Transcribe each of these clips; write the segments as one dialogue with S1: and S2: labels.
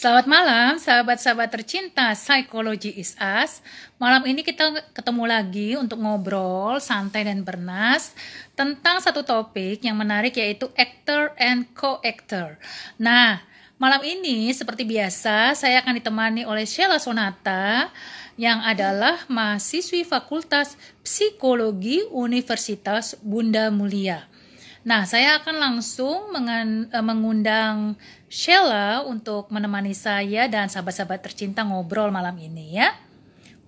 S1: Selamat malam sahabat-sahabat tercinta Psikologi is Us. Malam ini kita ketemu lagi untuk ngobrol santai dan bernas tentang satu topik yang menarik yaitu actor and co-actor. Nah, malam ini seperti biasa saya akan ditemani oleh Sheila Sonata yang adalah mahasiswi Fakultas Psikologi Universitas Bunda Mulia. Nah, saya akan langsung eh, mengundang Sheila untuk menemani saya dan sahabat-sahabat tercinta ngobrol malam ini ya.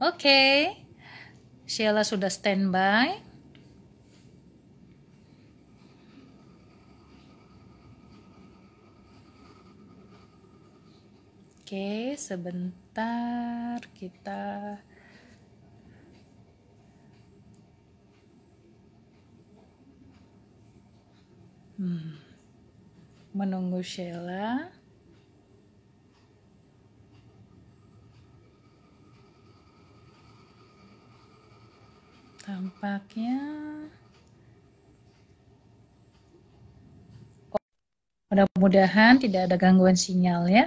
S1: Oke, okay. Sheila sudah standby. Oke, okay, sebentar kita Hmm. Menunggu Sheila. Tampaknya Mudah-mudahan tidak ada gangguan sinyal ya.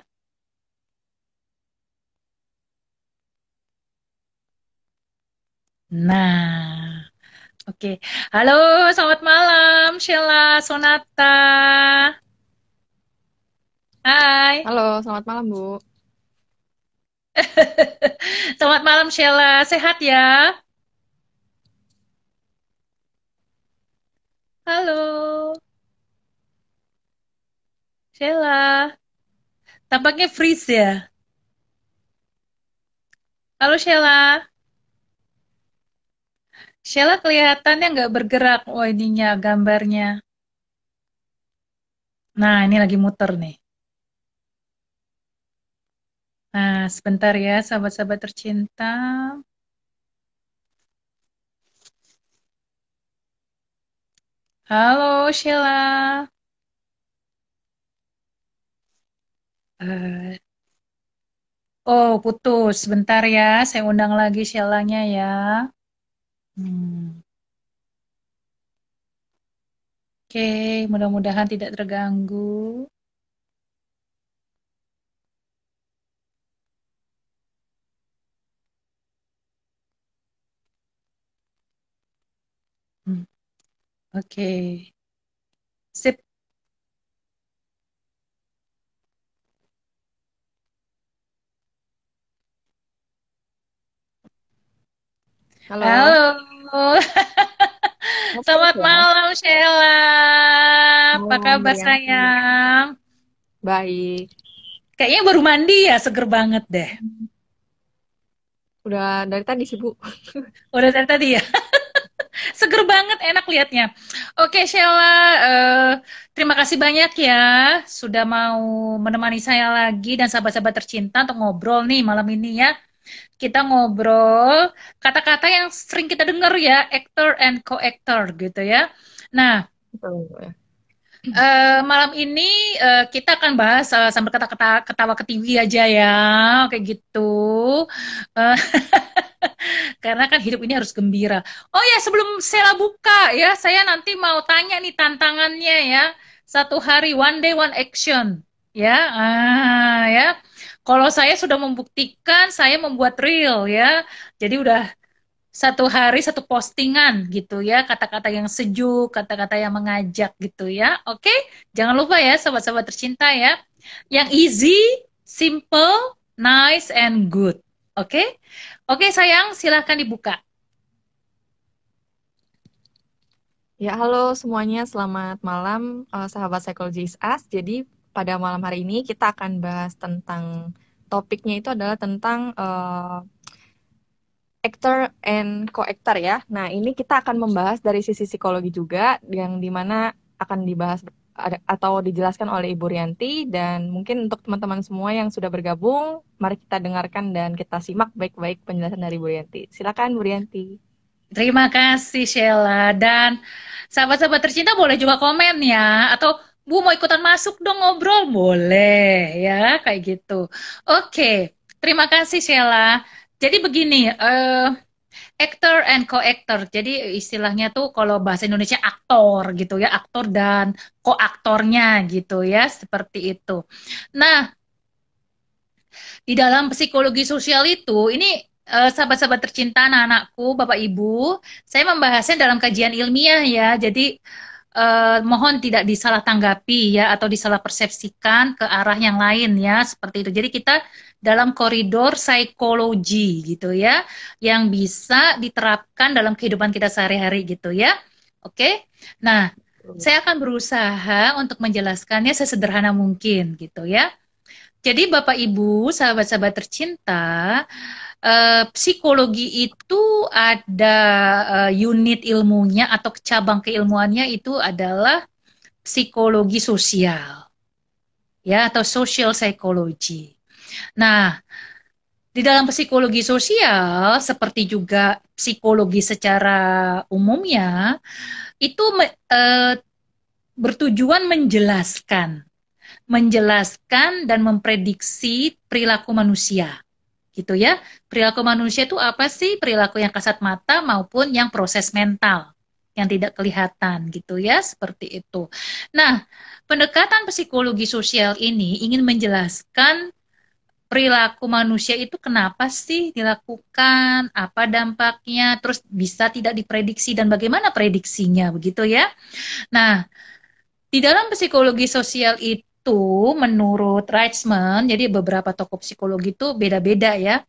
S1: Nah, Oke, halo, selamat malam, Sheila Sonata. Hai. Halo, selamat malam Bu. selamat malam Sheila, sehat ya? Halo. Sheila. Tampaknya freeze ya. Halo Sheila. Sheila kelihatannya nggak bergerak, oh ininya gambarnya. Nah, ini lagi muter nih. Nah, sebentar ya, sahabat-sahabat tercinta. Halo, Sheila. Uh, oh, putus. Sebentar ya, saya undang lagi Sheila-nya ya. Hmm. Oke, okay, mudah-mudahan tidak terganggu. Hmm. Oke. Okay. Halo. Halo. Selamat malam Sheila. Apa kabar sayang? Baik. Kayaknya baru mandi ya, seger banget deh. Udah dari tadi sih, oh, Bu. Udah dari tadi ya. seger banget, enak liatnya. Oke, Sheila, uh, terima kasih banyak ya sudah mau menemani saya lagi dan sahabat-sahabat tercinta untuk ngobrol nih malam ini ya kita ngobrol kata-kata yang sering kita dengar ya actor and co-actor gitu ya. Nah, Uh, malam ini uh, kita akan bahas uh, sambil kata-kata ketawa ketiwi aja ya, kayak gitu. Uh, karena kan hidup ini harus gembira. Oh ya, sebelum saya buka ya, saya nanti mau tanya nih tantangannya ya. Satu hari one day one action ya. Ah ya. Kalau saya sudah membuktikan, saya membuat real ya. Jadi udah satu hari satu postingan gitu ya kata-kata yang sejuk kata-kata yang mengajak gitu ya oke jangan lupa ya sahabat-sahabat tercinta ya yang easy simple nice and good
S2: oke oke sayang silahkan dibuka Ya, halo semuanya, selamat malam eh, sahabat Psychologist as. Jadi pada malam hari ini kita akan bahas tentang topiknya itu adalah tentang uh, actor and co-actor ya. Nah, ini kita akan membahas dari sisi psikologi juga yang dimana akan dibahas atau dijelaskan oleh Ibu Rianti dan mungkin untuk teman-teman semua yang sudah bergabung, mari kita dengarkan dan kita simak baik-baik penjelasan dari Ibu Rianti. Silakan Ibu Rianti. Terima kasih Sheila
S1: dan sahabat-sahabat tercinta boleh juga komen ya atau Bu mau ikutan masuk dong ngobrol? Boleh ya, kayak gitu. Oke, terima kasih Sheila. Jadi begini, uh, actor and co-actor. Jadi istilahnya tuh kalau bahasa Indonesia aktor gitu ya, aktor dan co-aktornya gitu ya, seperti itu. Nah, di dalam psikologi sosial itu, ini eh, sahabat-sahabat uh, tercinta anak-anakku, Bapak Ibu, saya membahasnya dalam kajian ilmiah ya. Jadi eh, mohon tidak disalah tanggapi ya atau disalah persepsikan ke arah yang lain ya seperti itu. Jadi kita dalam koridor psikologi gitu ya yang bisa diterapkan dalam kehidupan kita sehari-hari gitu ya. Oke. Nah, saya akan berusaha untuk menjelaskannya sesederhana mungkin gitu ya. Jadi Bapak Ibu, sahabat-sahabat tercinta, Eh, psikologi itu ada uh, unit ilmunya atau cabang keilmuannya itu adalah psikologi sosial ya atau social psychology. Nah, di dalam psikologi sosial seperti juga psikologi secara umumnya itu eh, bertujuan menjelaskan menjelaskan dan memprediksi perilaku manusia gitu ya. Perilaku manusia itu apa sih? Perilaku yang kasat mata maupun yang proses mental yang tidak kelihatan gitu ya, seperti itu. Nah, pendekatan psikologi sosial ini ingin menjelaskan perilaku manusia itu kenapa sih dilakukan, apa dampaknya, terus bisa tidak diprediksi dan bagaimana prediksinya begitu ya. Nah, di dalam psikologi sosial itu itu menurut Reitzman, jadi beberapa tokoh psikologi itu beda-beda ya.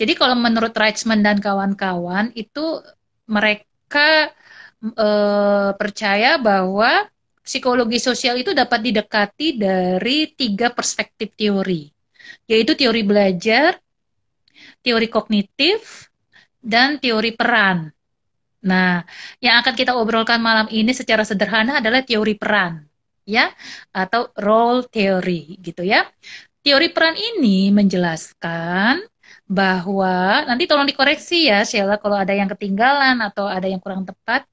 S1: Jadi kalau menurut Reitzman dan kawan-kawan itu mereka e, percaya bahwa psikologi sosial itu dapat didekati dari tiga perspektif teori, yaitu teori belajar, teori kognitif, dan teori peran. Nah, yang akan kita obrolkan malam ini secara sederhana adalah teori peran ya atau role theory gitu ya. Teori peran ini menjelaskan bahwa nanti tolong dikoreksi ya Sheila kalau ada yang ketinggalan atau ada yang kurang tepat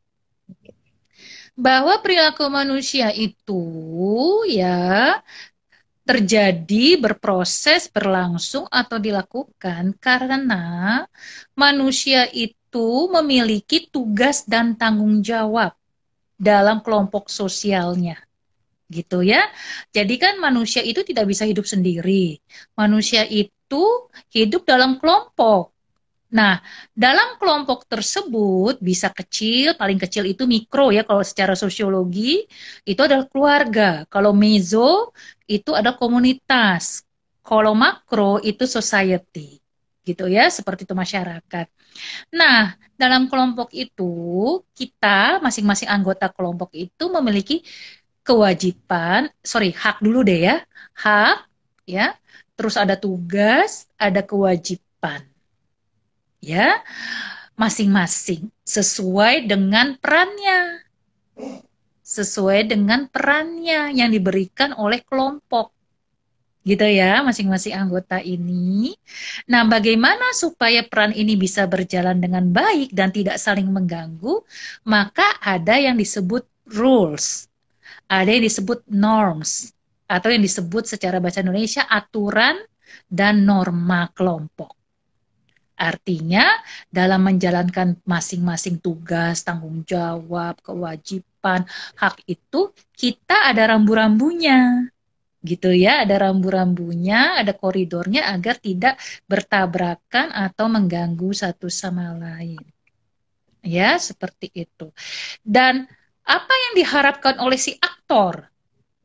S1: bahwa perilaku manusia itu ya terjadi, berproses, berlangsung atau dilakukan karena manusia itu memiliki tugas dan tanggung jawab dalam kelompok sosialnya gitu ya. Jadi kan manusia itu tidak bisa hidup sendiri. Manusia itu hidup dalam kelompok. Nah, dalam kelompok tersebut bisa kecil, paling kecil itu mikro ya kalau secara sosiologi itu adalah keluarga. Kalau mezo itu ada komunitas. Kalau makro itu society gitu ya, seperti itu masyarakat. Nah, dalam kelompok itu kita masing-masing anggota kelompok itu memiliki kewajiban, sorry, hak dulu deh ya. Hak, ya. Terus ada tugas, ada kewajiban. Ya. Masing-masing sesuai dengan perannya. Sesuai dengan perannya yang diberikan oleh kelompok. Gitu ya, masing-masing anggota ini. Nah, bagaimana supaya peran ini bisa berjalan dengan baik dan tidak saling mengganggu? Maka ada yang disebut rules ada yang disebut norms atau yang disebut secara bahasa Indonesia aturan dan norma kelompok. Artinya, dalam menjalankan masing-masing tugas, tanggung jawab, kewajiban, hak itu, kita ada rambu-rambunya. Gitu ya, ada rambu-rambunya, ada koridornya agar tidak bertabrakan atau mengganggu satu sama lain. Ya, seperti itu. Dan apa yang diharapkan oleh si aktor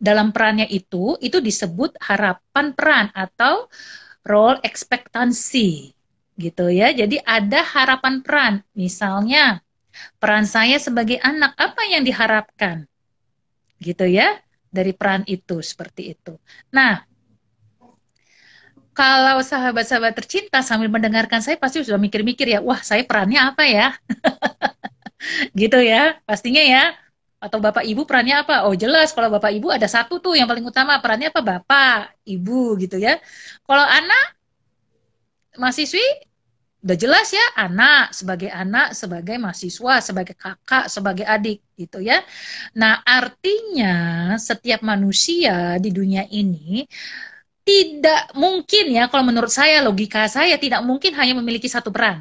S1: dalam perannya itu itu disebut harapan peran atau role expectancy gitu ya. Jadi ada harapan peran. Misalnya peran saya sebagai anak apa yang diharapkan? Gitu ya dari peran itu seperti itu. Nah, kalau sahabat-sahabat tercinta sambil mendengarkan saya pasti sudah mikir-mikir ya, wah saya perannya apa ya? gitu ya, pastinya ya atau bapak ibu perannya apa? Oh jelas kalau bapak ibu ada satu tuh yang paling utama perannya apa bapak ibu gitu ya. Kalau anak mahasiswi udah jelas ya anak sebagai anak sebagai mahasiswa sebagai kakak sebagai adik gitu ya. Nah artinya setiap manusia di dunia ini tidak mungkin ya kalau menurut saya logika saya tidak mungkin hanya memiliki satu peran.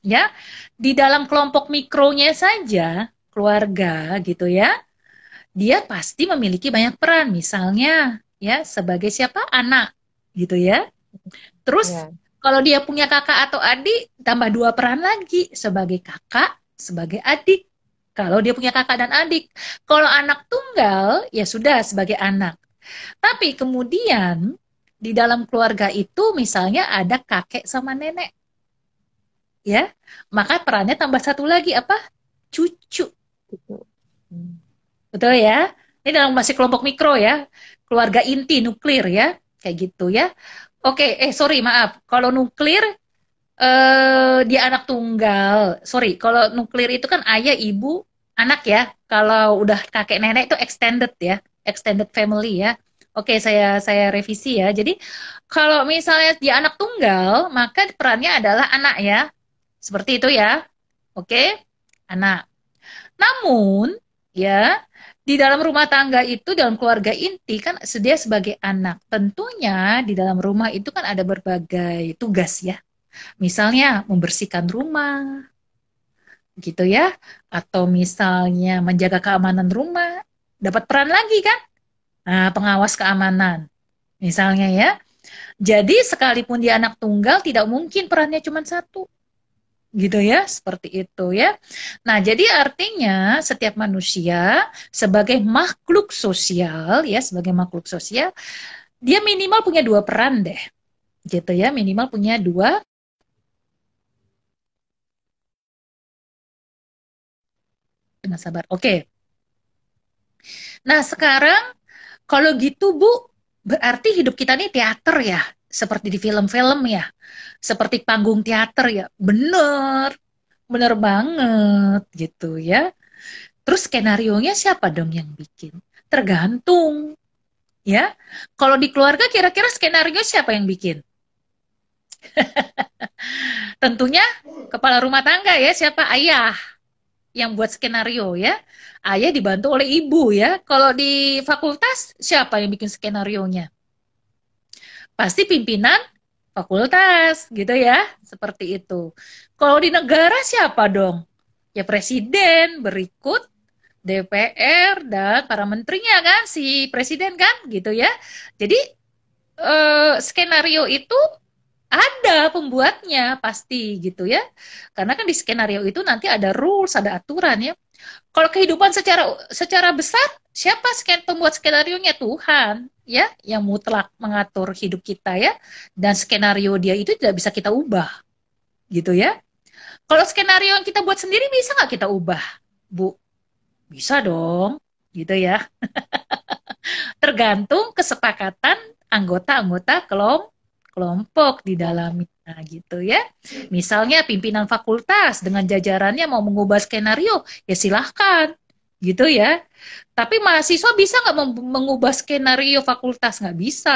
S1: Ya, di dalam kelompok mikronya saja keluarga gitu ya, dia pasti memiliki banyak peran. Misalnya ya sebagai siapa anak gitu ya. Terus yeah. kalau dia punya kakak atau adik tambah dua peran lagi sebagai kakak, sebagai adik. Kalau dia punya kakak dan adik, kalau anak tunggal ya sudah sebagai anak. Tapi kemudian di dalam keluarga itu misalnya ada kakek sama nenek. Ya. Maka perannya tambah satu lagi apa? Cucu gitu. Hmm. Betul ya? Ini dalam masih kelompok mikro ya, keluarga inti nuklir ya, kayak gitu ya. Oke, eh sorry maaf, kalau nuklir eh, dia anak tunggal, sorry, kalau nuklir itu kan ayah, ibu, anak ya. Kalau udah kakek nenek itu extended ya, extended family ya. Oke, saya saya revisi ya. Jadi kalau misalnya dia anak tunggal, maka perannya adalah anak ya, seperti itu ya. Oke, anak. Namun, ya, di dalam rumah tangga itu, dalam keluarga inti kan sedia sebagai anak. Tentunya di dalam rumah itu kan ada berbagai tugas ya. Misalnya membersihkan rumah, gitu ya, atau misalnya menjaga keamanan rumah, dapat peran lagi kan? Nah, pengawas keamanan, misalnya ya. Jadi sekalipun dia anak tunggal, tidak mungkin perannya cuma satu gitu ya, seperti itu ya. Nah, jadi artinya setiap manusia sebagai makhluk sosial ya, sebagai makhluk sosial, dia minimal punya dua peran deh. Gitu ya, minimal punya dua dengan sabar. Oke. Okay. Nah, sekarang kalau gitu Bu, berarti hidup kita ini teater ya, seperti di film-film ya, seperti panggung teater ya, bener, bener banget gitu ya. Terus skenario nya siapa dong yang bikin? Tergantung ya. Kalau di keluarga kira-kira skenario siapa yang bikin? Tentunya kepala rumah tangga ya, siapa ayah yang buat skenario ya. Ayah dibantu oleh ibu ya. Kalau di fakultas siapa yang bikin skenario nya? pasti pimpinan fakultas gitu ya seperti itu kalau di negara siapa dong ya presiden berikut DPR dan para menterinya kan si presiden kan gitu ya jadi eh, skenario itu ada pembuatnya pasti gitu ya karena kan di skenario itu nanti ada rules ada aturan ya kalau kehidupan secara secara besar siapa sken pembuat skenario nya Tuhan ya yang mutlak mengatur hidup kita ya dan skenario dia itu tidak bisa kita ubah gitu ya kalau skenario yang kita buat sendiri bisa nggak kita ubah bu bisa dong gitu ya tergantung kesepakatan anggota-anggota kelom kelompok di dalamnya gitu ya. Misalnya pimpinan fakultas dengan jajarannya mau mengubah skenario, ya silahkan. Gitu ya. Tapi mahasiswa bisa nggak mengubah skenario fakultas? Nggak bisa.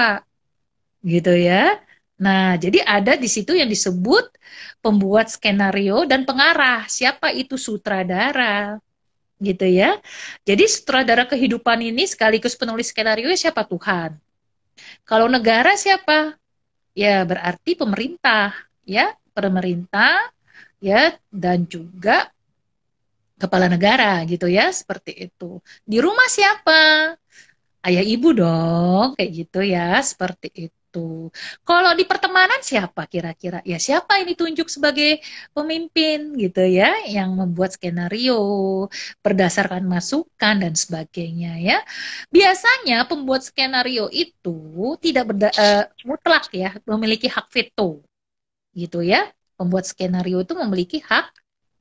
S1: Gitu ya. Nah, jadi ada di situ yang disebut pembuat skenario dan pengarah. Siapa itu sutradara? Gitu ya. Jadi sutradara kehidupan ini sekaligus penulis skenario ya siapa? Tuhan. Kalau negara siapa? Ya, berarti pemerintah, ya, pemerintah, ya, dan juga kepala negara gitu ya, seperti itu. Di rumah siapa? Ayah ibu dong, kayak gitu ya, seperti itu. Kalau di pertemanan siapa kira-kira? Ya siapa ini tunjuk sebagai pemimpin gitu ya, yang membuat skenario berdasarkan masukan dan sebagainya ya. Biasanya pembuat skenario itu tidak berda uh, mutlak ya, memiliki hak veto gitu ya. Pembuat skenario itu memiliki hak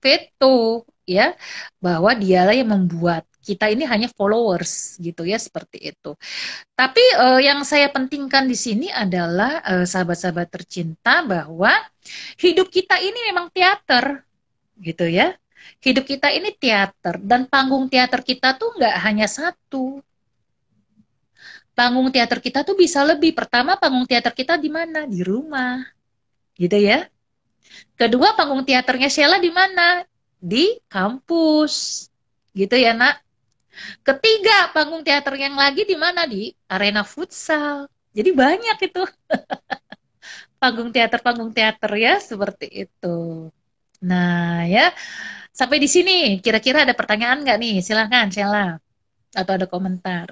S1: veto ya bahwa dialah yang membuat kita ini hanya followers gitu ya seperti itu. Tapi eh, yang saya pentingkan di sini adalah sahabat eh, sahabat-sahabat tercinta bahwa hidup kita ini memang teater gitu ya. Hidup kita ini teater dan panggung teater kita tuh nggak hanya satu. Panggung teater kita tuh bisa lebih. Pertama panggung teater kita di mana? Di rumah. Gitu ya. Kedua panggung teaternya Sheila di mana? di kampus. Gitu ya, Nak. Ketiga, panggung teater yang lagi di mana? Di arena futsal. Jadi banyak itu. panggung teater, panggung teater ya, seperti itu. Nah, ya. Sampai di sini, kira-kira ada pertanyaan nggak nih? Silahkan, Sheila. Atau ada komentar.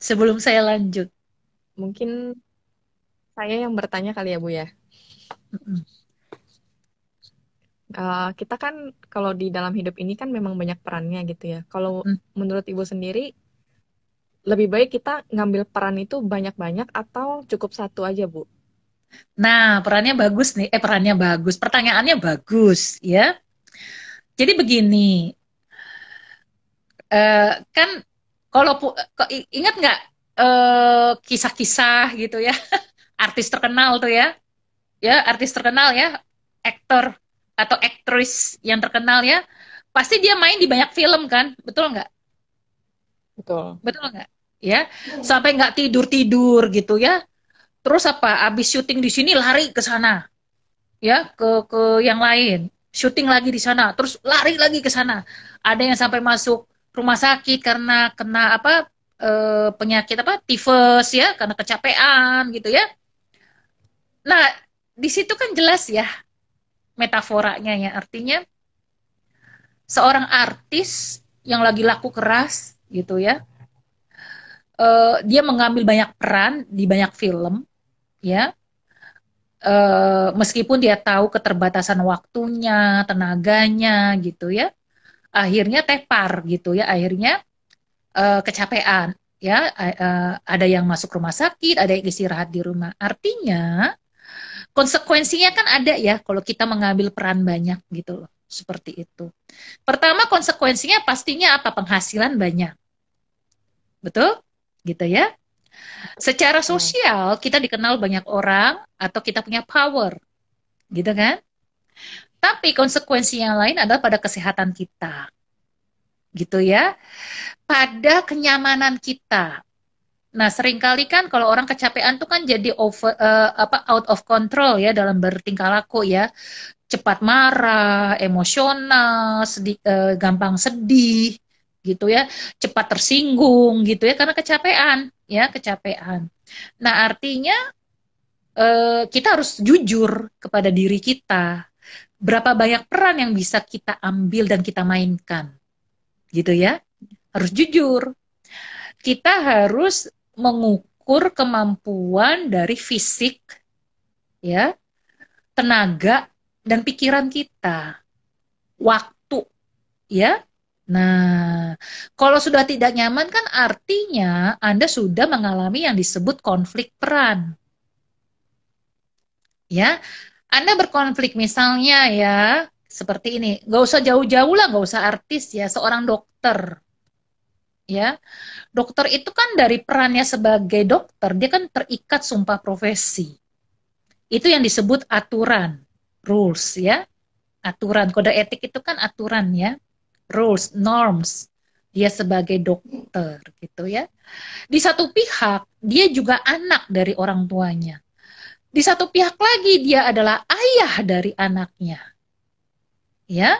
S1: Sebelum
S2: saya lanjut. Mungkin saya yang bertanya kali ya, Bu ya. Eh, kita kan kalau di dalam hidup ini kan memang banyak perannya gitu ya. Kalau hmm. menurut ibu sendiri lebih baik kita ngambil peran itu banyak-banyak atau cukup satu aja bu?
S1: Nah perannya bagus nih, eh perannya bagus, pertanyaannya bagus ya. Jadi begini, uh, kan kalau ingat nggak kisah eh, kisah-kisah gitu ya, artis terkenal tuh ya, ya artis terkenal ya, aktor atau aktris yang terkenal ya, pasti dia main di banyak film kan, betul nggak? Betul. Betul nggak? Ya, sampai nggak tidur tidur gitu ya. Terus apa? Abis syuting di sini lari ke sana, ya ke ke yang lain. Syuting lagi di sana, terus lari lagi ke sana. Ada yang sampai masuk rumah sakit karena kena apa e, penyakit apa tifus ya, karena kecapean gitu ya. Nah, di situ kan jelas ya metaforanya ya. Artinya seorang artis yang lagi laku keras gitu ya. Uh, dia mengambil banyak peran di banyak film ya. Uh, meskipun dia tahu keterbatasan waktunya, tenaganya gitu ya. Akhirnya tepar gitu ya, akhirnya uh, kecapean ya uh, ada yang masuk rumah sakit, ada yang istirahat di rumah. Artinya konsekuensinya kan ada ya kalau kita mengambil peran banyak gitu loh seperti itu. Pertama konsekuensinya pastinya apa? Penghasilan banyak. Betul? Gitu ya. Secara sosial kita dikenal banyak orang atau kita punya power. Gitu kan? Tapi konsekuensi yang lain adalah pada kesehatan kita. Gitu ya. Pada kenyamanan kita. Nah, seringkali kan kalau orang kecapean tuh kan jadi over uh, apa out of control ya dalam bertingkah laku ya. Cepat marah, emosional, sedih, eh, uh, gampang sedih gitu ya, cepat tersinggung gitu ya karena kecapean ya, kecapean. Nah, artinya uh, kita harus jujur kepada diri kita. Berapa banyak peran yang bisa kita ambil dan kita mainkan. Gitu ya. Harus jujur kita harus mengukur kemampuan dari fisik, ya, tenaga dan pikiran kita, waktu, ya. Nah, kalau sudah tidak nyaman kan artinya Anda sudah mengalami yang disebut konflik peran. Ya, Anda berkonflik misalnya ya, seperti ini. Gak usah jauh-jauh lah, gak usah artis ya, seorang dokter ya dokter itu kan dari perannya sebagai dokter dia kan terikat sumpah profesi itu yang disebut aturan rules ya aturan kode etik itu kan aturan ya rules norms dia sebagai dokter gitu ya di satu pihak dia juga anak dari orang tuanya di satu pihak lagi dia adalah ayah dari anaknya ya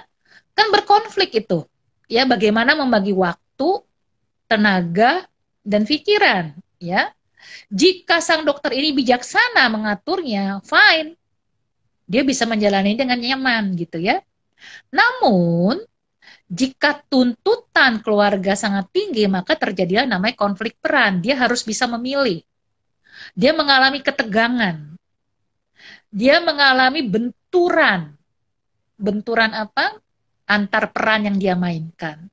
S1: kan berkonflik itu ya bagaimana membagi waktu tenaga, dan pikiran, ya. Jika sang dokter ini bijaksana mengaturnya, fine. Dia bisa menjalani dengan nyaman gitu ya. Namun, jika tuntutan keluarga sangat tinggi, maka terjadilah namanya konflik peran. Dia harus bisa memilih. Dia mengalami ketegangan. Dia mengalami benturan. Benturan apa? Antar peran yang dia mainkan.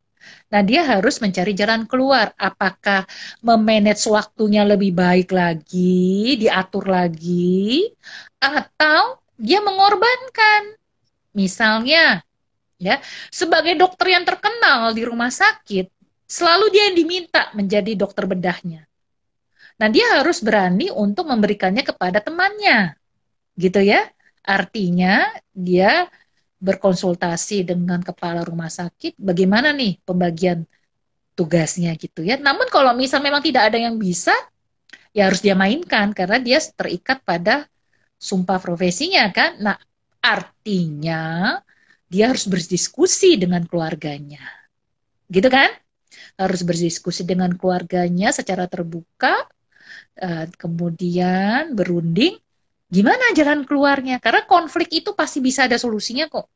S1: Nah, dia harus mencari jalan keluar. Apakah memanage waktunya lebih baik lagi, diatur lagi, atau dia mengorbankan. Misalnya, ya, sebagai dokter yang terkenal di rumah sakit, selalu dia yang diminta menjadi dokter bedahnya. Nah, dia harus berani untuk memberikannya kepada temannya. Gitu ya. Artinya, dia berkonsultasi dengan kepala rumah sakit bagaimana nih pembagian tugasnya gitu ya. Namun kalau misal memang tidak ada yang bisa, ya harus dia mainkan karena dia terikat pada sumpah profesinya kan. Nah, artinya dia harus berdiskusi dengan keluarganya. Gitu kan? Harus berdiskusi dengan keluarganya secara terbuka, eh, kemudian berunding Gimana jalan keluarnya? Karena konflik itu pasti bisa ada solusinya kok.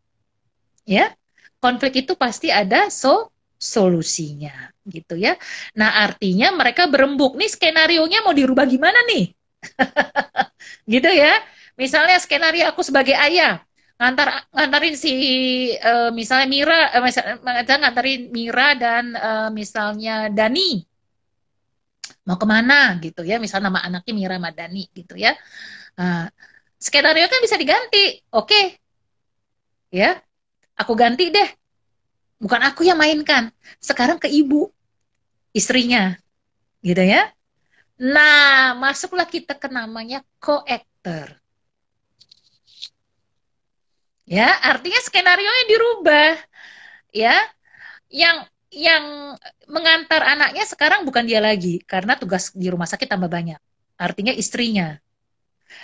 S1: Ya, konflik itu pasti ada so solusinya gitu ya. Nah artinya mereka berembuk nih skenario nya mau dirubah gimana nih? gitu ya. Misalnya skenario aku sebagai ayah ngantar ngantarin si uh, misalnya Mira uh, eh, misalnya ngantarin Mira dan uh, misalnya Dani mau kemana gitu ya misalnya nama anaknya Mira sama Dani gitu ya Ah, skenario kan bisa diganti. Oke. Okay. Ya. Aku ganti deh. Bukan aku yang mainkan. Sekarang ke ibu. Istrinya. Gitu ya. Nah, masuklah kita ke namanya co-actor. Ya, artinya skenario-nya dirubah. Ya. Yang yang mengantar anaknya sekarang bukan dia lagi karena tugas di rumah sakit tambah banyak. Artinya istrinya.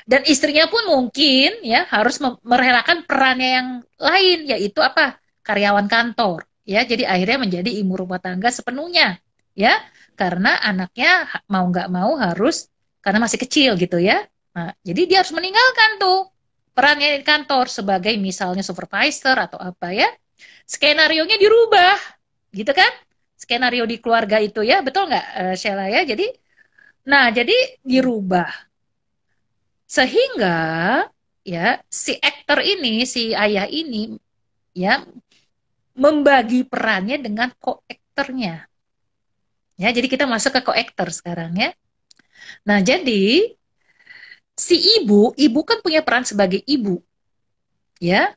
S1: Dan istrinya pun mungkin ya harus merelakan perannya yang lain yaitu apa? karyawan kantor ya. Jadi akhirnya menjadi ibu rumah tangga sepenuhnya ya karena anaknya mau nggak mau harus karena masih kecil gitu ya. Nah, jadi dia harus meninggalkan tuh perannya di kantor sebagai misalnya supervisor atau apa ya. skenario nya dirubah gitu kan? Skenario di keluarga itu ya, betul nggak eh, Sheila ya? Jadi Nah, jadi dirubah sehingga ya si aktor ini, si ayah ini ya membagi perannya dengan koektornya. Ya, jadi kita masuk ke koektor sekarang ya. Nah, jadi si ibu, ibu kan punya peran sebagai ibu. Ya.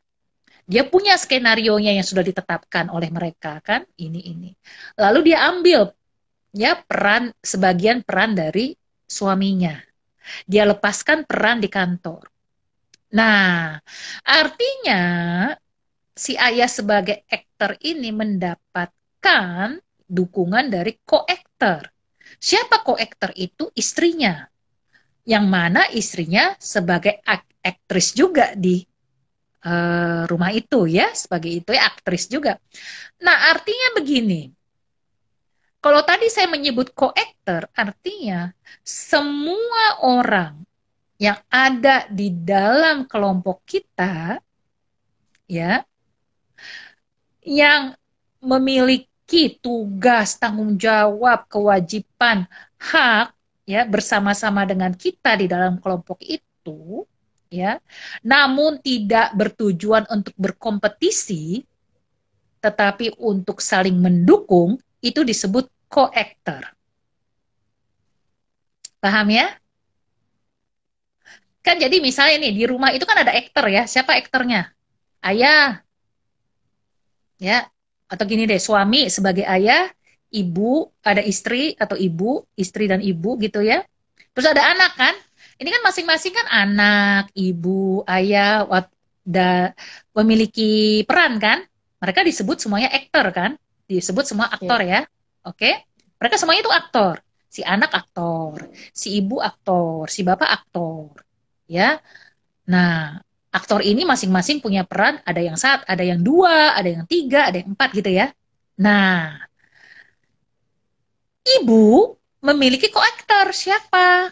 S1: Dia punya skenario-nya yang sudah ditetapkan oleh mereka kan, ini ini. Lalu dia ambil ya peran sebagian peran dari suaminya dia lepaskan peran di kantor. Nah, artinya si ayah sebagai aktor ini mendapatkan dukungan dari koektor. Siapa koektor itu? Istrinya. Yang mana istrinya sebagai aktris juga di uh, rumah itu ya, sebagai itu ya aktris juga. Nah, artinya begini. Kalau tadi saya menyebut koektor, artinya semua orang yang ada di dalam kelompok kita, ya, yang memiliki tugas, tanggung jawab, kewajiban, hak, ya, bersama-sama dengan kita di dalam kelompok itu, ya, namun tidak bertujuan untuk berkompetisi, tetapi untuk saling mendukung, itu disebut co-actor, Paham ya? Kan jadi misalnya nih di rumah itu kan ada aktor ya. Siapa aktornya? Ayah. Ya, atau gini deh, suami sebagai ayah, ibu, ada istri atau ibu, istri dan ibu gitu ya. Terus ada anak kan? Ini kan masing-masing kan anak, ibu, ayah, da, memiliki peran kan? Mereka disebut semuanya aktor kan? disebut semua iya. aktor yeah. ya. Oke. Okay? Mereka semuanya itu aktor. Si anak aktor, si ibu aktor, si bapak aktor. Ya. Nah, aktor ini masing-masing punya peran, ada yang satu, ada yang dua, ada yang tiga, ada yang empat gitu ya. Nah, ibu memiliki koaktor siapa?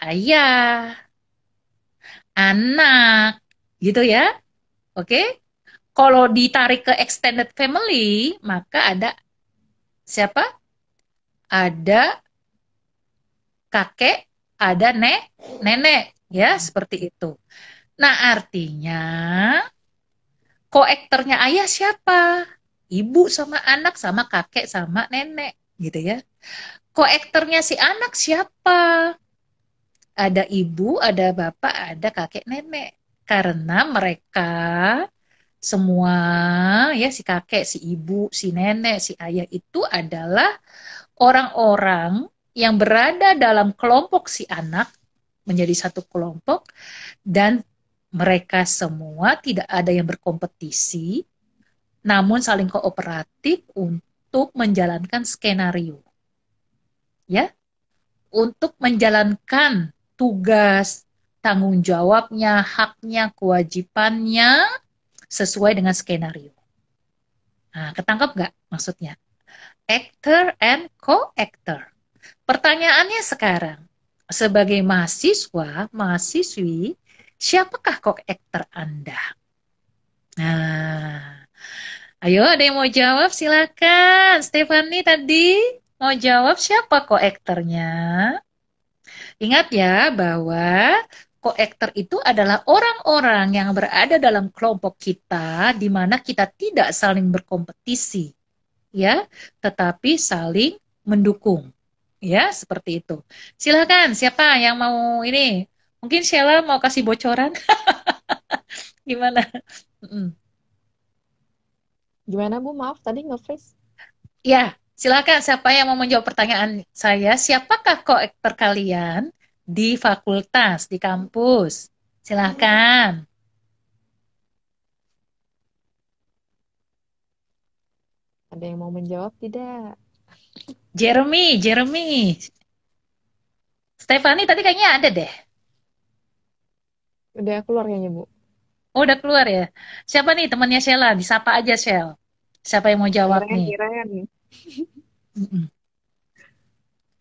S1: Ayah, anak, gitu ya. Oke, kalau ditarik ke extended family, maka ada siapa? Ada kakek, ada nek, nenek, ya seperti itu. Nah, artinya koekternya ayah siapa? Ibu sama anak sama kakek sama nenek gitu ya. Koekternya si anak siapa? Ada ibu, ada bapak, ada kakek nenek. Karena mereka semua ya si kakek, si ibu, si nenek, si ayah itu adalah orang-orang yang berada dalam kelompok si anak menjadi satu kelompok dan mereka semua tidak ada yang berkompetisi namun saling kooperatif untuk menjalankan skenario. Ya. Untuk menjalankan tugas, tanggung jawabnya, haknya, kewajibannya sesuai dengan skenario. Nah, ketangkap nggak maksudnya? Actor and co-actor. Pertanyaannya sekarang, sebagai mahasiswa, mahasiswi, siapakah co-actor Anda? Nah, ayo ada yang mau jawab silakan. Stefani tadi mau jawab siapa co-actornya? Ingat ya bahwa koektor itu adalah orang-orang yang berada dalam kelompok kita di mana kita tidak saling berkompetisi ya, tetapi saling mendukung. Ya, seperti itu. Silakan siapa yang mau ini? Mungkin Sheila mau kasih bocoran. Gimana? Gimana Bu? Maaf
S2: tadi nge-freeze.
S1: Ya, silakan siapa yang mau menjawab pertanyaan saya? Siapakah koektor kalian? di fakultas, di kampus. Silahkan.
S2: Ada yang mau menjawab tidak?
S1: Jeremy, Jeremy. Stefani tadi kayaknya ada deh. Udah keluar kayaknya, Bu. Oh, udah keluar ya. Siapa nih temannya Sheila? Disapa aja, Shell. Siapa yang mau jawab nih?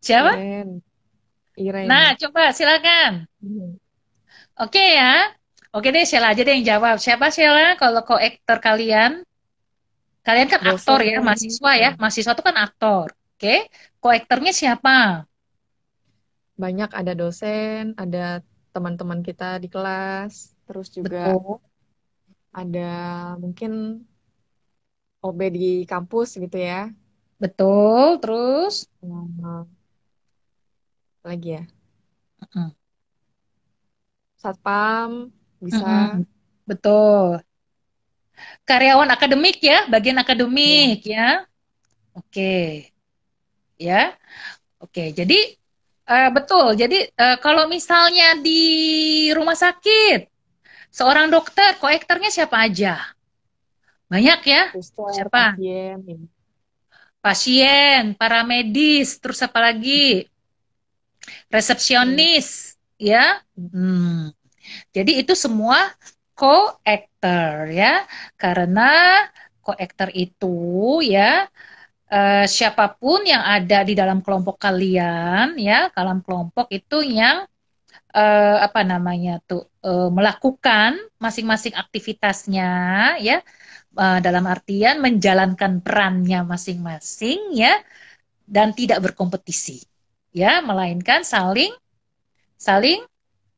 S1: Siapa? Irene. Nah, coba silakan. Oke okay, ya. Oke deh, Sheila aja deh yang jawab. Siapa Sheila kalau koektor kalian? Kalian kan aktor ya, kan? mahasiswa
S2: ya. Iya. Mahasiswa itu kan aktor. Oke, okay? koektornya siapa? Banyak ada dosen, ada teman-teman kita di kelas, terus juga Betul. ada mungkin OB di kampus gitu ya.
S1: Betul,
S2: terus? Hmm lagi ya satpam
S1: bisa betul karyawan akademik ya bagian akademik yeah. ya oke ya oke jadi uh, betul jadi uh, kalau misalnya di rumah sakit seorang dokter koektornya siapa aja banyak ya Suster, siapa pasien, ya. pasien para medis terus apa lagi resepsionis hmm. ya hmm. jadi itu semua co-actor ya karena co-actor itu ya Uh, siapapun yang ada di dalam kelompok kalian ya dalam kelompok itu yang uh, apa namanya tuh uh, melakukan masing-masing aktivitasnya ya dalam artian menjalankan perannya masing-masing ya dan tidak berkompetisi ya melainkan saling saling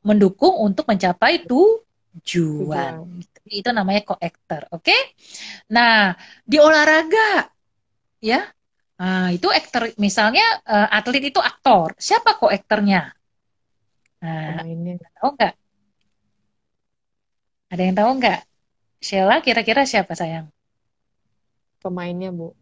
S1: mendukung untuk mencapai tujuan. Itu, itu namanya koektor, oke? Okay? Nah, di olahraga ya. Nah, itu aktor misalnya uh, atlet itu aktor. Siapa koektornya? Nah, ini tahu nggak? Ada yang tahu nggak? Sheila kira-kira siapa sayang?
S2: Pemainnya, Bu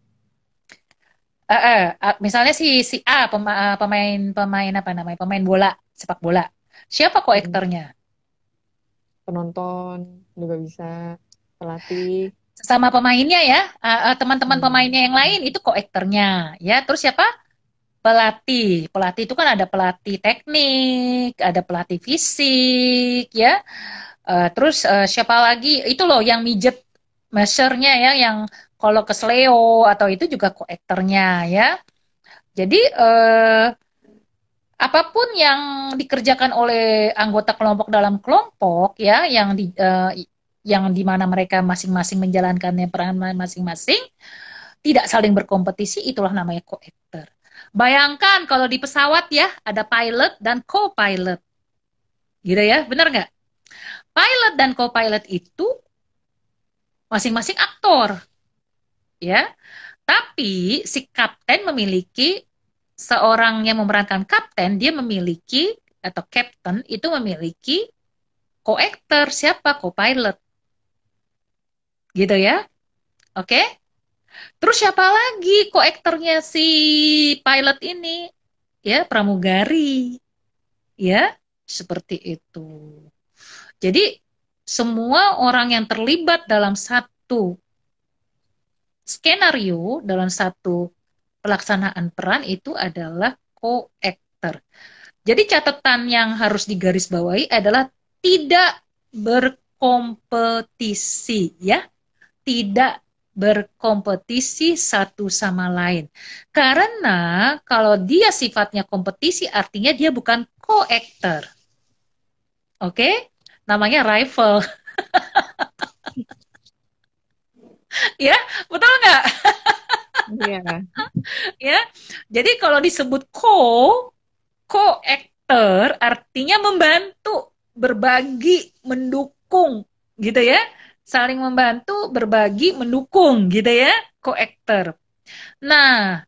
S1: uh, uh, misalnya si si A pema, uh, pemain pemain apa namanya pemain bola sepak bola siapa kok hmm.
S2: penonton juga bisa pelatih
S1: sama pemainnya ya uh, uh, teman-teman hmm. pemainnya yang lain itu kok ya terus siapa pelatih pelatih itu kan ada pelatih teknik ada pelatih fisik ya uh, terus uh, siapa lagi itu loh yang mijet measure ya yang kalau ke Sleo atau itu juga koektornya ya. Jadi eh, apapun yang dikerjakan oleh anggota kelompok dalam kelompok ya yang di eh, yang di mana mereka masing-masing menjalankannya peran masing-masing tidak saling berkompetisi itulah namanya koekter. Bayangkan kalau di pesawat ya ada pilot dan co-pilot. Gitu ya, benar nggak? Pilot dan co-pilot itu masing-masing aktor ya. Tapi si kapten memiliki seorang yang memerankan kapten, dia memiliki atau captain itu memiliki co-actor siapa co-pilot. Gitu ya. Oke. Terus siapa lagi co si pilot ini? Ya, pramugari. Ya, seperti itu. Jadi semua orang yang terlibat dalam satu skenario dalam satu pelaksanaan peran itu adalah co-actor. Jadi catatan yang harus digarisbawahi adalah tidak berkompetisi ya. Tidak berkompetisi satu sama lain. Karena kalau dia sifatnya kompetisi artinya dia bukan co-actor. Oke? Okay? Namanya rival. ya betul nggak ya ya jadi kalau disebut co co-actor artinya membantu berbagi mendukung gitu ya saling membantu berbagi mendukung gitu ya co-actor nah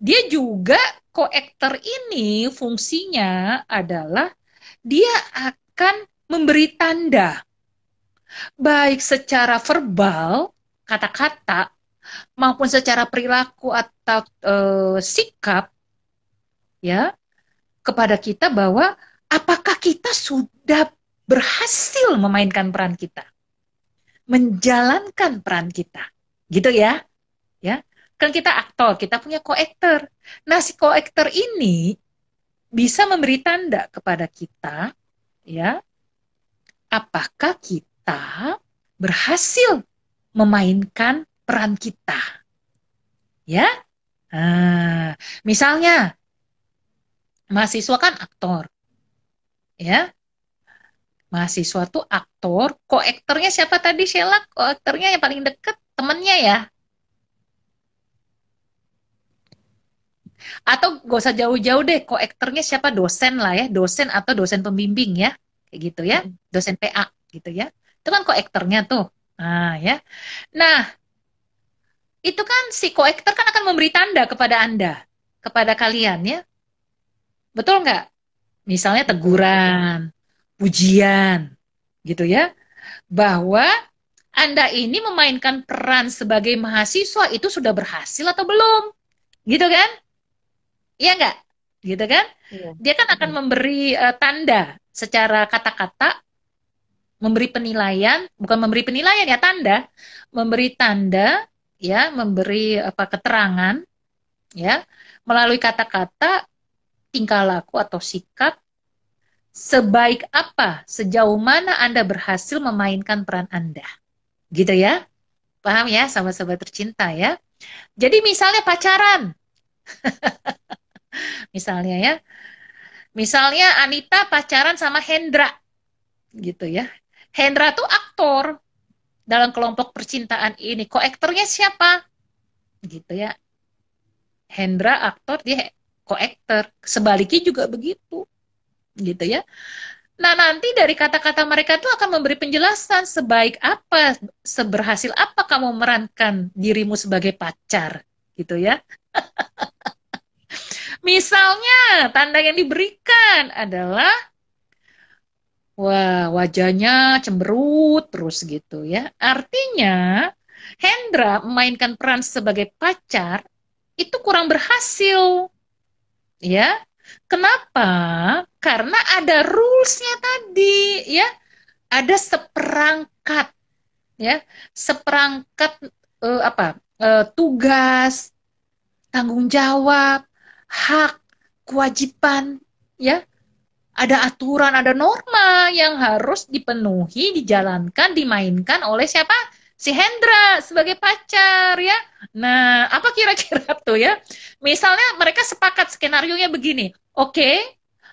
S1: dia juga co-actor ini fungsinya adalah dia akan memberi tanda baik secara verbal kata-kata maupun secara perilaku atau e, sikap ya kepada kita bahwa apakah kita sudah berhasil memainkan peran kita menjalankan peran kita gitu ya ya kan kita aktor kita punya koektor nah si koektor ini bisa memberi tanda kepada kita ya apakah kita berhasil memainkan peran kita. Ya? Nah, misalnya mahasiswa kan aktor. Ya? Mahasiswa tuh aktor, koektornya siapa tadi Sheila? Koektornya yang paling deket temennya ya. Atau gak usah jauh-jauh deh, koektornya siapa dosen lah ya, dosen atau dosen pembimbing ya, kayak gitu ya, hmm. dosen PA gitu ya. Itu kan koektornya tuh. Nah, ya. Nah, itu kan si koektor kan akan memberi tanda kepada Anda, kepada kalian ya. Betul nggak? Misalnya teguran, pujian, gitu ya. Bahwa Anda ini memainkan peran sebagai mahasiswa itu sudah berhasil atau belum. Gitu kan? Iya nggak? Gitu kan? Iya. Dia kan akan memberi uh, tanda secara kata-kata memberi penilaian, bukan memberi penilaian ya tanda, memberi tanda ya, memberi apa keterangan ya melalui kata-kata, tingkah laku atau sikap sebaik apa, sejauh mana Anda berhasil memainkan peran Anda. Gitu ya. Paham ya sahabat-sahabat tercinta ya. Jadi misalnya pacaran. misalnya ya. Misalnya Anita pacaran sama Hendra. Gitu ya. Hendra tuh aktor dalam kelompok percintaan ini. Koektornya siapa? Gitu ya. Hendra aktor, dia koektor. Sebaliknya juga begitu. Gitu ya. Nah, nanti dari kata-kata mereka tuh akan memberi penjelasan sebaik apa, seberhasil apa kamu merankan dirimu sebagai pacar, gitu ya. Misalnya, tanda yang diberikan adalah Wah, wajahnya cemberut terus gitu ya. Artinya, Hendra memainkan peran sebagai pacar itu kurang berhasil. Ya. Kenapa? Karena ada rulesnya tadi, ya. Ada seperangkat ya, seperangkat uh, apa? Uh, tugas, tanggung jawab, hak, kewajiban, ya ada aturan, ada norma yang harus dipenuhi, dijalankan, dimainkan oleh siapa? Si Hendra sebagai pacar ya. Nah, apa kira-kira tuh ya? Misalnya mereka sepakat skenario nya begini. Oke, okay,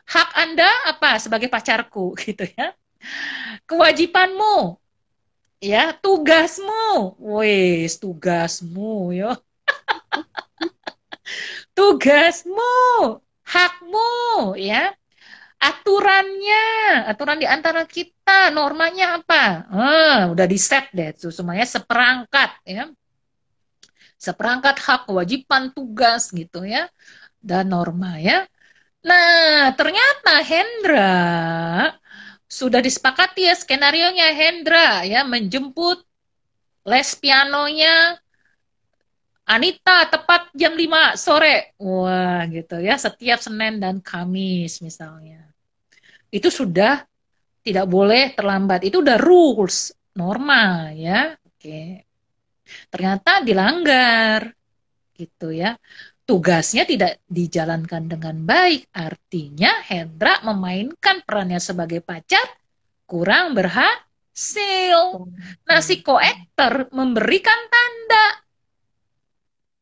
S1: hak Anda apa sebagai pacarku gitu ya. Kewajibanmu ya, tugasmu. Wes, tugasmu yo. tugasmu, hakmu ya aturannya, aturan di antara kita, normanya apa? Hmm, udah di set deh, itu semuanya seperangkat ya. Kan? Seperangkat hak, kewajiban, tugas gitu ya. Dan norma ya. Nah, ternyata Hendra sudah disepakati ya skenario nya Hendra ya menjemput les pianonya Anita tepat jam 5 sore. Wah, gitu ya, setiap Senin dan Kamis misalnya itu sudah tidak boleh terlambat. Itu udah rules, normal ya. Oke. Ternyata dilanggar. Gitu ya. Tugasnya tidak dijalankan dengan baik. Artinya Hendra memainkan perannya sebagai pacar kurang berhasil. Nah, si oh. koektor memberikan tanda.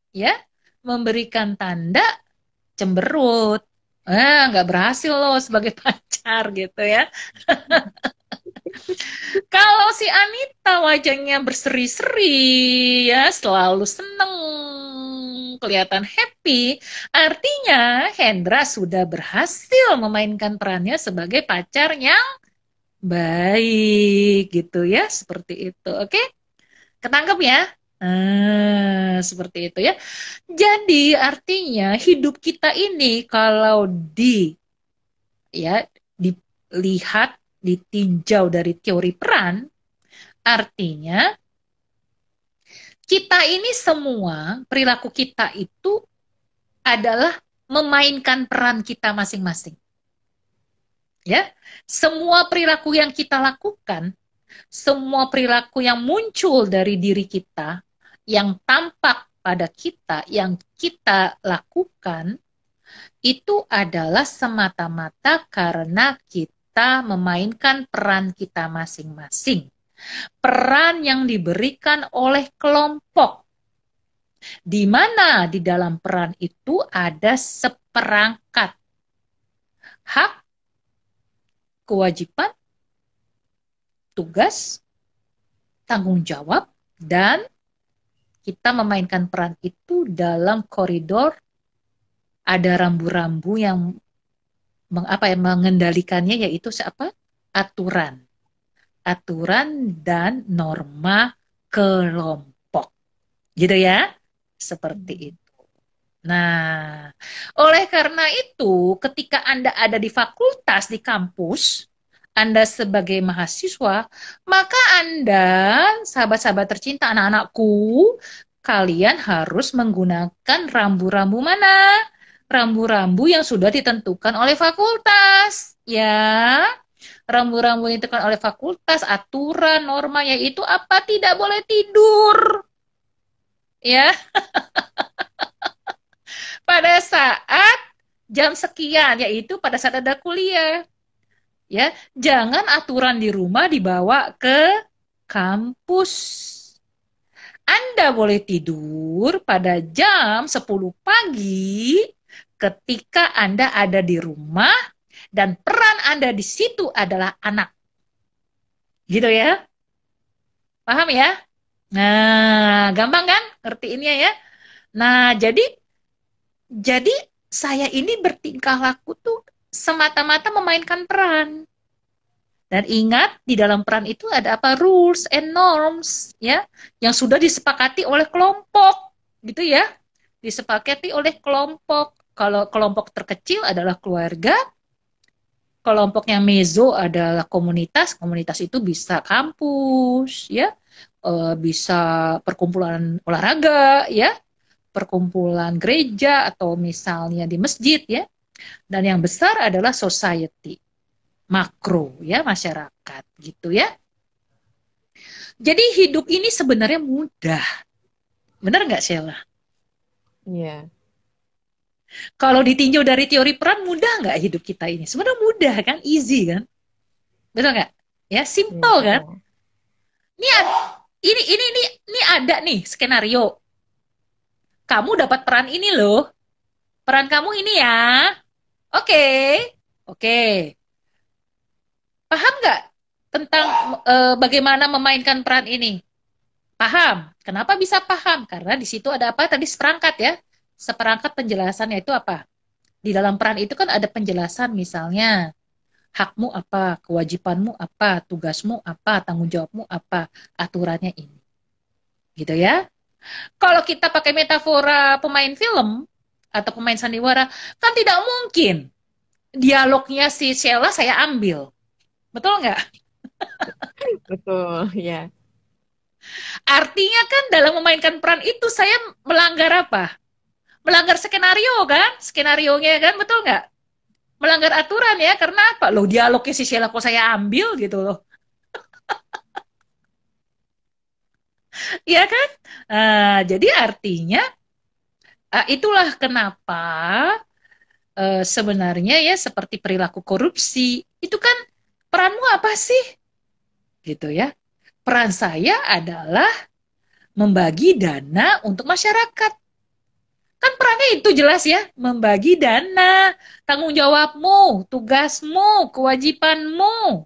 S1: Ya, memberikan tanda cemberut eh nggak berhasil loh sebagai pacar gitu ya. Kalau si Anita wajahnya berseri-seri ya, selalu seneng, kelihatan happy, artinya Hendra sudah berhasil memainkan perannya sebagai pacar yang baik gitu ya, seperti itu. Oke? Ketangkep ya? Ah, seperti itu ya. Jadi artinya hidup kita ini kalau di ya dilihat, ditinjau dari teori peran, artinya kita ini semua perilaku kita itu adalah memainkan peran kita masing-masing. Ya, semua perilaku yang kita lakukan, semua perilaku yang muncul dari diri kita yang tampak pada kita, yang kita lakukan, itu adalah semata-mata karena kita memainkan peran kita masing-masing. Peran yang diberikan oleh kelompok. Di mana di dalam peran itu ada seperangkat hak, kewajiban, tugas, tanggung jawab, dan kita memainkan peran itu dalam koridor ada rambu-rambu yang meng, ya mengendalikannya yaitu apa aturan aturan dan norma kelompok gitu ya seperti hmm. itu nah oleh karena itu ketika anda ada di fakultas di kampus anda sebagai mahasiswa, maka Anda, sahabat-sahabat tercinta anak-anakku, kalian harus menggunakan rambu-rambu mana? Rambu-rambu yang sudah ditentukan oleh fakultas, ya. Rambu-rambu yang ditentukan oleh fakultas, aturan, norma, yaitu apa? Tidak boleh tidur. Ya. pada saat jam sekian, yaitu pada saat ada kuliah ya jangan aturan di rumah dibawa ke kampus anda boleh tidur pada jam 10 pagi ketika Anda ada di rumah dan peran Anda di situ adalah anak. Gitu ya. Paham ya? Nah, gampang kan ngertiinnya ya? Nah, jadi jadi saya ini bertingkah laku tuh semata-mata memainkan peran. Dan ingat di dalam peran itu ada apa rules and norms ya yang sudah disepakati oleh kelompok gitu ya. Disepakati oleh kelompok. Kalau kelompok terkecil adalah keluarga, kelompok yang mezo adalah komunitas. Komunitas itu bisa kampus ya, e, bisa perkumpulan olahraga ya, perkumpulan gereja atau misalnya di masjid ya. Dan yang besar adalah society, makro ya masyarakat gitu ya. Jadi hidup ini sebenarnya mudah. Benar nggak Sheila? Iya. Yeah. Kalau ditinjau dari teori peran mudah nggak hidup kita ini? Sebenarnya mudah kan, easy kan? Betul nggak? Ya simple yeah. kan? Ini ini ini ini ini ada nih skenario. Kamu dapat peran ini loh. Peran kamu ini ya. Oke, okay. oke. Okay. Paham nggak tentang uh, bagaimana memainkan peran ini? Paham. Kenapa bisa paham? Karena di situ ada apa? Tadi seperangkat ya. Seperangkat penjelasannya itu apa? Di dalam peran itu kan ada penjelasan misalnya hakmu apa, kewajibanmu apa, tugasmu apa, tanggung jawabmu apa, aturannya ini. Gitu ya. Kalau kita pakai metafora pemain film, atau pemain sandiwara kan tidak mungkin dialognya si Sheila saya ambil betul nggak
S2: betul ya
S1: artinya kan dalam memainkan peran itu saya melanggar apa melanggar skenario kan skenario nya kan betul nggak melanggar aturan ya karena apa loh dialognya si Sheila kok saya ambil gitu loh Iya kan? Uh, jadi artinya uh, itulah kenapa uh, sebenarnya ya seperti perilaku korupsi itu kan peranmu apa sih gitu ya peran saya adalah membagi dana untuk masyarakat kan perannya itu jelas ya membagi dana tanggung jawabmu tugasmu kewajibanmu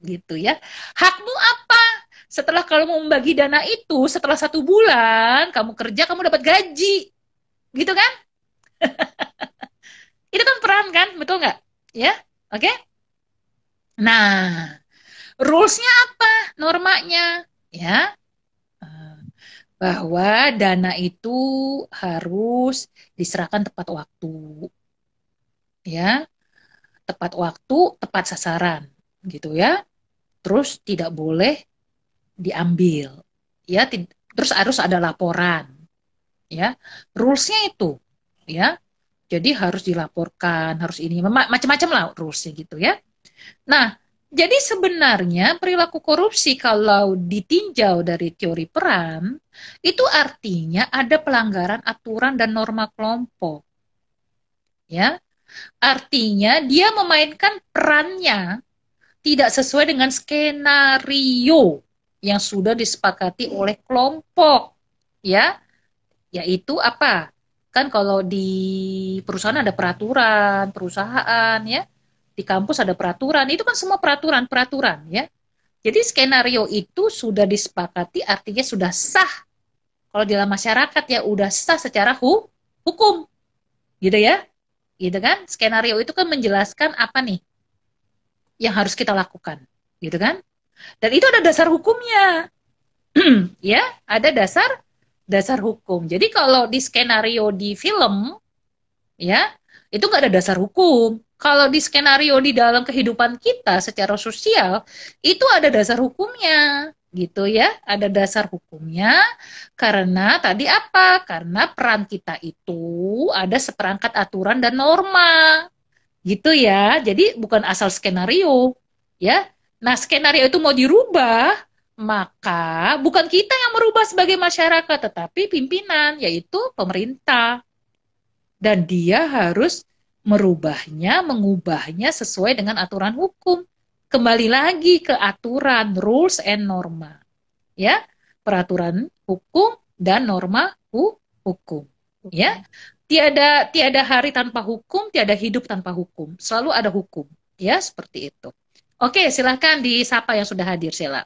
S1: gitu ya hakmu apa setelah kalau mau membagi dana itu setelah satu bulan kamu kerja kamu dapat gaji Gitu kan? itu kan peran kan, betul nggak? Ya, oke? Okay? Nah, rulesnya apa? Normanya, ya, eh, bahwa dana itu harus diserahkan tepat waktu. Ya. Tepat waktu, tepat sasaran, gitu ya. Terus tidak boleh diambil. Ya, terus harus ada laporan ya rulesnya itu ya jadi harus dilaporkan harus ini macam-macam lah rulesnya gitu ya nah jadi sebenarnya perilaku korupsi kalau ditinjau dari teori peran itu artinya ada pelanggaran aturan dan norma kelompok. Ya. Artinya dia memainkan perannya tidak sesuai dengan skenario yang sudah disepakati oleh kelompok, ya yaitu apa? Kan kalau di perusahaan ada peraturan, perusahaan ya, di kampus ada peraturan, itu kan semua peraturan-peraturan ya. Jadi skenario itu sudah disepakati artinya sudah sah. Kalau di dalam masyarakat ya udah sah secara hu hukum. Gitu ya. Gitu kan? Skenario itu kan menjelaskan apa nih yang harus kita lakukan. Gitu kan? Dan itu ada dasar hukumnya. ya, ada dasar dasar hukum. Jadi kalau di skenario di film, ya itu nggak ada dasar hukum. Kalau di skenario di dalam kehidupan kita secara sosial, itu ada dasar hukumnya, gitu ya. Ada dasar hukumnya karena tadi apa? Karena peran kita itu ada seperangkat aturan dan norma, gitu ya. Jadi bukan asal skenario, ya. Nah skenario itu mau dirubah, maka bukan kita yang merubah sebagai masyarakat, tetapi pimpinan, yaitu pemerintah. Dan dia harus merubahnya, mengubahnya sesuai dengan aturan hukum. Kembali lagi ke aturan, rules and norma. Ya, peraturan hukum dan norma hukum. Ya, tiada tiada hari tanpa hukum, tiada hidup tanpa hukum. Selalu ada hukum. Ya, seperti itu. Oke, silahkan disapa yang sudah hadir, Sila.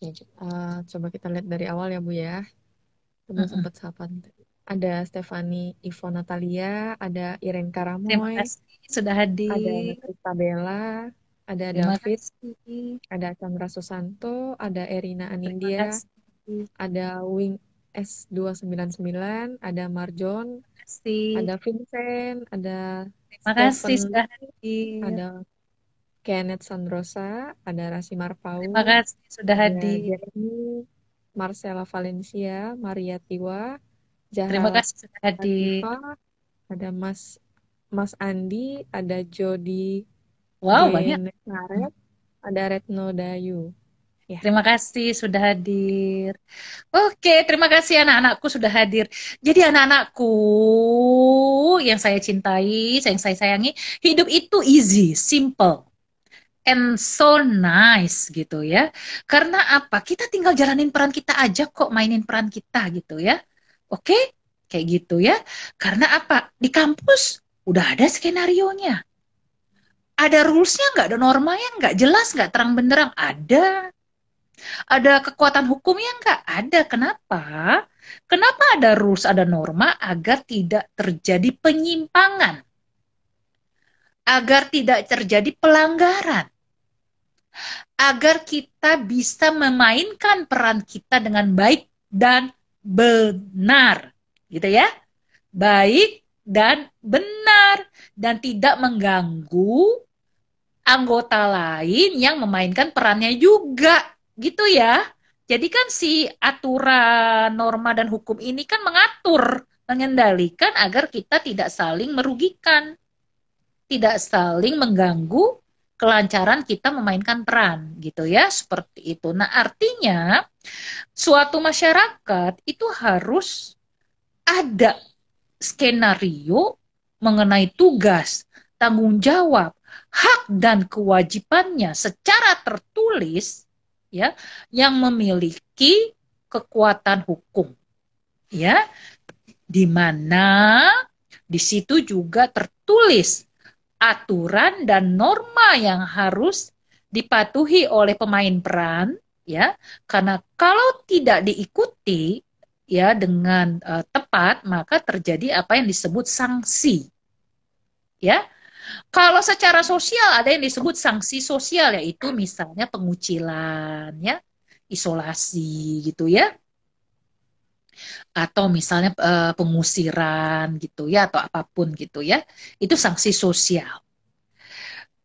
S2: Ya, uh, coba kita lihat dari awal ya Bu ya. Coba uh -uh. sempat sapa Ada Stefani Ivo Natalia, ada Iren Karamoy. Terima kasih sudah hadir. Ada Isabella, ada Terima David, kasih. ada Chandra Susanto, ada Erina Anindia, ada Wing S299, ada Marjon, ada Vincent, ada
S1: Terima Stephen, kasih sudah
S2: hadir. Ada Kenneth Sandrosa, ada Rasi Marpau. Terima kasih sudah hadir. Marcella Marcela Valencia, Maria Tiwa, Jahal, Terima kasih sudah hadir. Ada Mas Mas Andi, ada Jody. Wow, Dene, banyak. Naret, ada Retno Dayu.
S1: Ya. Terima kasih sudah hadir. Oke, terima kasih anak-anakku sudah hadir. Jadi anak-anakku yang saya cintai, yang saya sayangi, hidup itu easy, simple and so nice gitu ya. Karena apa? Kita tinggal jalanin peran kita aja kok, mainin peran kita gitu ya. Oke? Kayak gitu ya. Karena apa? Di kampus udah ada skenario-nya. Ada rules-nya nggak? Ada norma yang nggak? Jelas nggak? Terang benderang? Ada. Ada kekuatan hukum yang nggak? Ada. Kenapa? Kenapa ada rules, ada norma agar tidak terjadi penyimpangan? Agar tidak terjadi pelanggaran agar kita bisa memainkan peran kita dengan baik dan benar. Gitu ya. Baik dan benar dan tidak mengganggu anggota lain yang memainkan perannya juga. Gitu ya. Jadi kan si aturan, norma dan hukum ini kan mengatur, mengendalikan agar kita tidak saling merugikan, tidak saling mengganggu kelancaran kita memainkan peran gitu ya seperti itu. Nah artinya suatu masyarakat itu harus ada skenario mengenai tugas, tanggung jawab, hak dan kewajibannya secara tertulis ya yang memiliki kekuatan hukum ya di mana di situ juga tertulis aturan dan norma yang harus dipatuhi oleh pemain peran ya karena kalau tidak diikuti ya dengan uh, tepat maka terjadi apa yang disebut sanksi ya kalau secara sosial ada yang disebut sanksi sosial yaitu misalnya pengucilan ya isolasi gitu ya atau misalnya e, pengusiran gitu ya atau apapun gitu ya itu sanksi sosial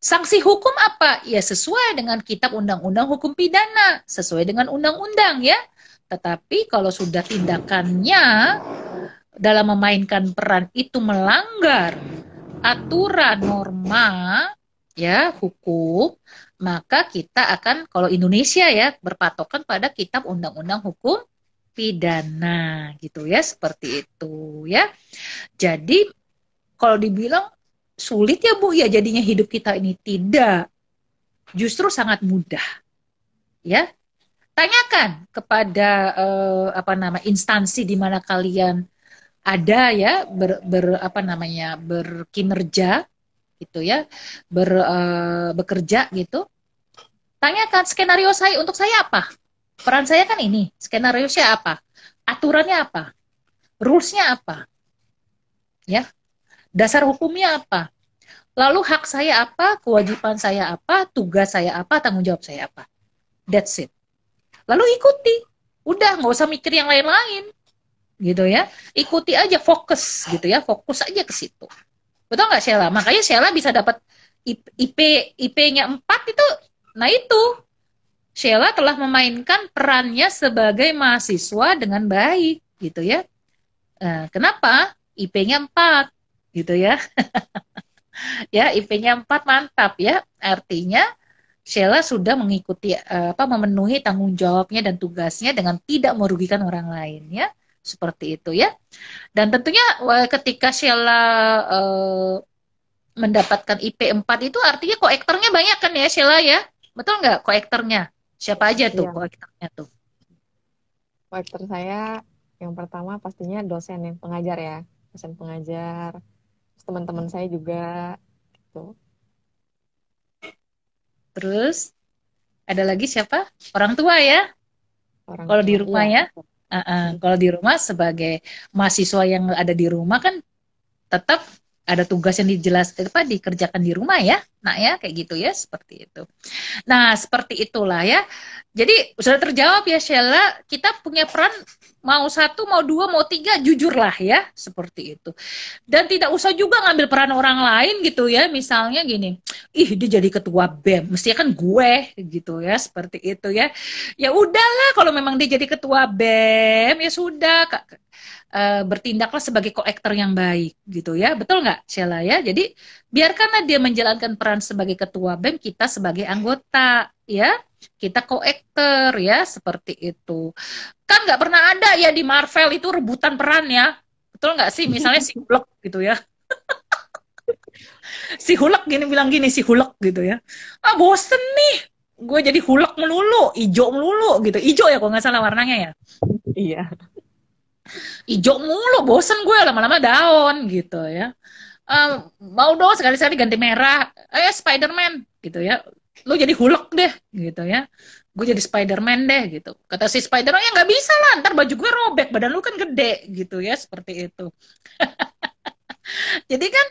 S1: sanksi hukum apa ya sesuai dengan kitab undang-undang hukum pidana sesuai dengan undang-undang ya tetapi kalau sudah tindakannya dalam memainkan peran itu melanggar aturan norma ya hukum maka kita akan kalau Indonesia ya berpatokan pada kitab undang-undang hukum pidana gitu ya seperti itu ya. Jadi kalau dibilang sulit ya Bu ya jadinya hidup kita ini tidak justru sangat mudah. Ya. Tanyakan kepada eh, apa nama instansi di mana kalian ada ya ber, ber apa namanya berkinerja gitu ya ber, eh, bekerja gitu tanyakan skenario saya untuk saya apa peran saya kan ini skenario saya apa aturannya apa rulesnya apa ya dasar hukumnya apa lalu hak saya apa kewajiban saya apa tugas saya apa tanggung jawab saya apa that's it lalu ikuti udah nggak usah mikir yang lain-lain gitu ya ikuti aja fokus gitu ya fokus aja ke situ betul nggak Sheila makanya Sheila bisa dapat IP IP-nya 4 itu nah itu Sheila telah memainkan perannya sebagai mahasiswa dengan baik, gitu ya. Nah, kenapa? IP-nya 4, gitu ya. ya, IP-nya 4 mantap ya. Artinya Sheila sudah mengikuti eh, apa memenuhi tanggung jawabnya dan tugasnya dengan tidak merugikan orang lain ya. Seperti itu ya. Dan tentunya eh, ketika Sheila eh, mendapatkan IP 4 itu artinya koektornya banyak kan ya Sheila ya? Betul nggak koektornya? Siapa aja tuh ya. kolektornya tuh?
S2: Kolektor saya yang pertama pastinya dosen yang pengajar ya, dosen pengajar, teman-teman saya juga gitu. Terus ada lagi siapa?
S1: Orang tua ya. Orang kalau tua di rumah ya. ya. Uh -uh. Kalau di rumah sebagai mahasiswa yang ada di rumah kan tetap ada tugas yang dijelas apa dikerjakan di rumah ya nak ya kayak gitu ya seperti itu. Nah seperti itulah ya. Jadi sudah terjawab ya Sheila, kita punya peran mau satu, mau dua, mau tiga, jujurlah ya seperti itu. Dan tidak usah juga ngambil peran orang lain gitu ya, misalnya gini, ih dia jadi ketua bem, mestinya kan gue gitu ya seperti itu ya. Ya udahlah kalau memang dia jadi ketua bem ya sudah eh, bertindaklah sebagai kolektor yang baik gitu ya, betul nggak Sheila ya? Jadi biarkanlah dia menjalankan peran berperan sebagai ketua BEM, kita sebagai anggota, ya. Kita koektor, ya, seperti itu. Kan nggak pernah ada ya di Marvel itu rebutan peran ya. Betul nggak sih? Misalnya si Hulk gitu ya. si Hulk gini bilang gini, si Hulk gitu ya. Ah, bosen nih. Gue jadi Hulk melulu, ijo melulu gitu. Ijo ya kalau nggak salah warnanya ya. Iya. Ijo mulu, bosen gue lama-lama daun gitu ya um, mau dong sekali-sekali ganti merah eh Spiderman gitu ya lu jadi hulek deh gitu ya gue jadi Spiderman deh gitu kata si Spiderman ya nggak bisa lah ntar baju gue robek badan lu kan gede gitu ya seperti itu jadi kan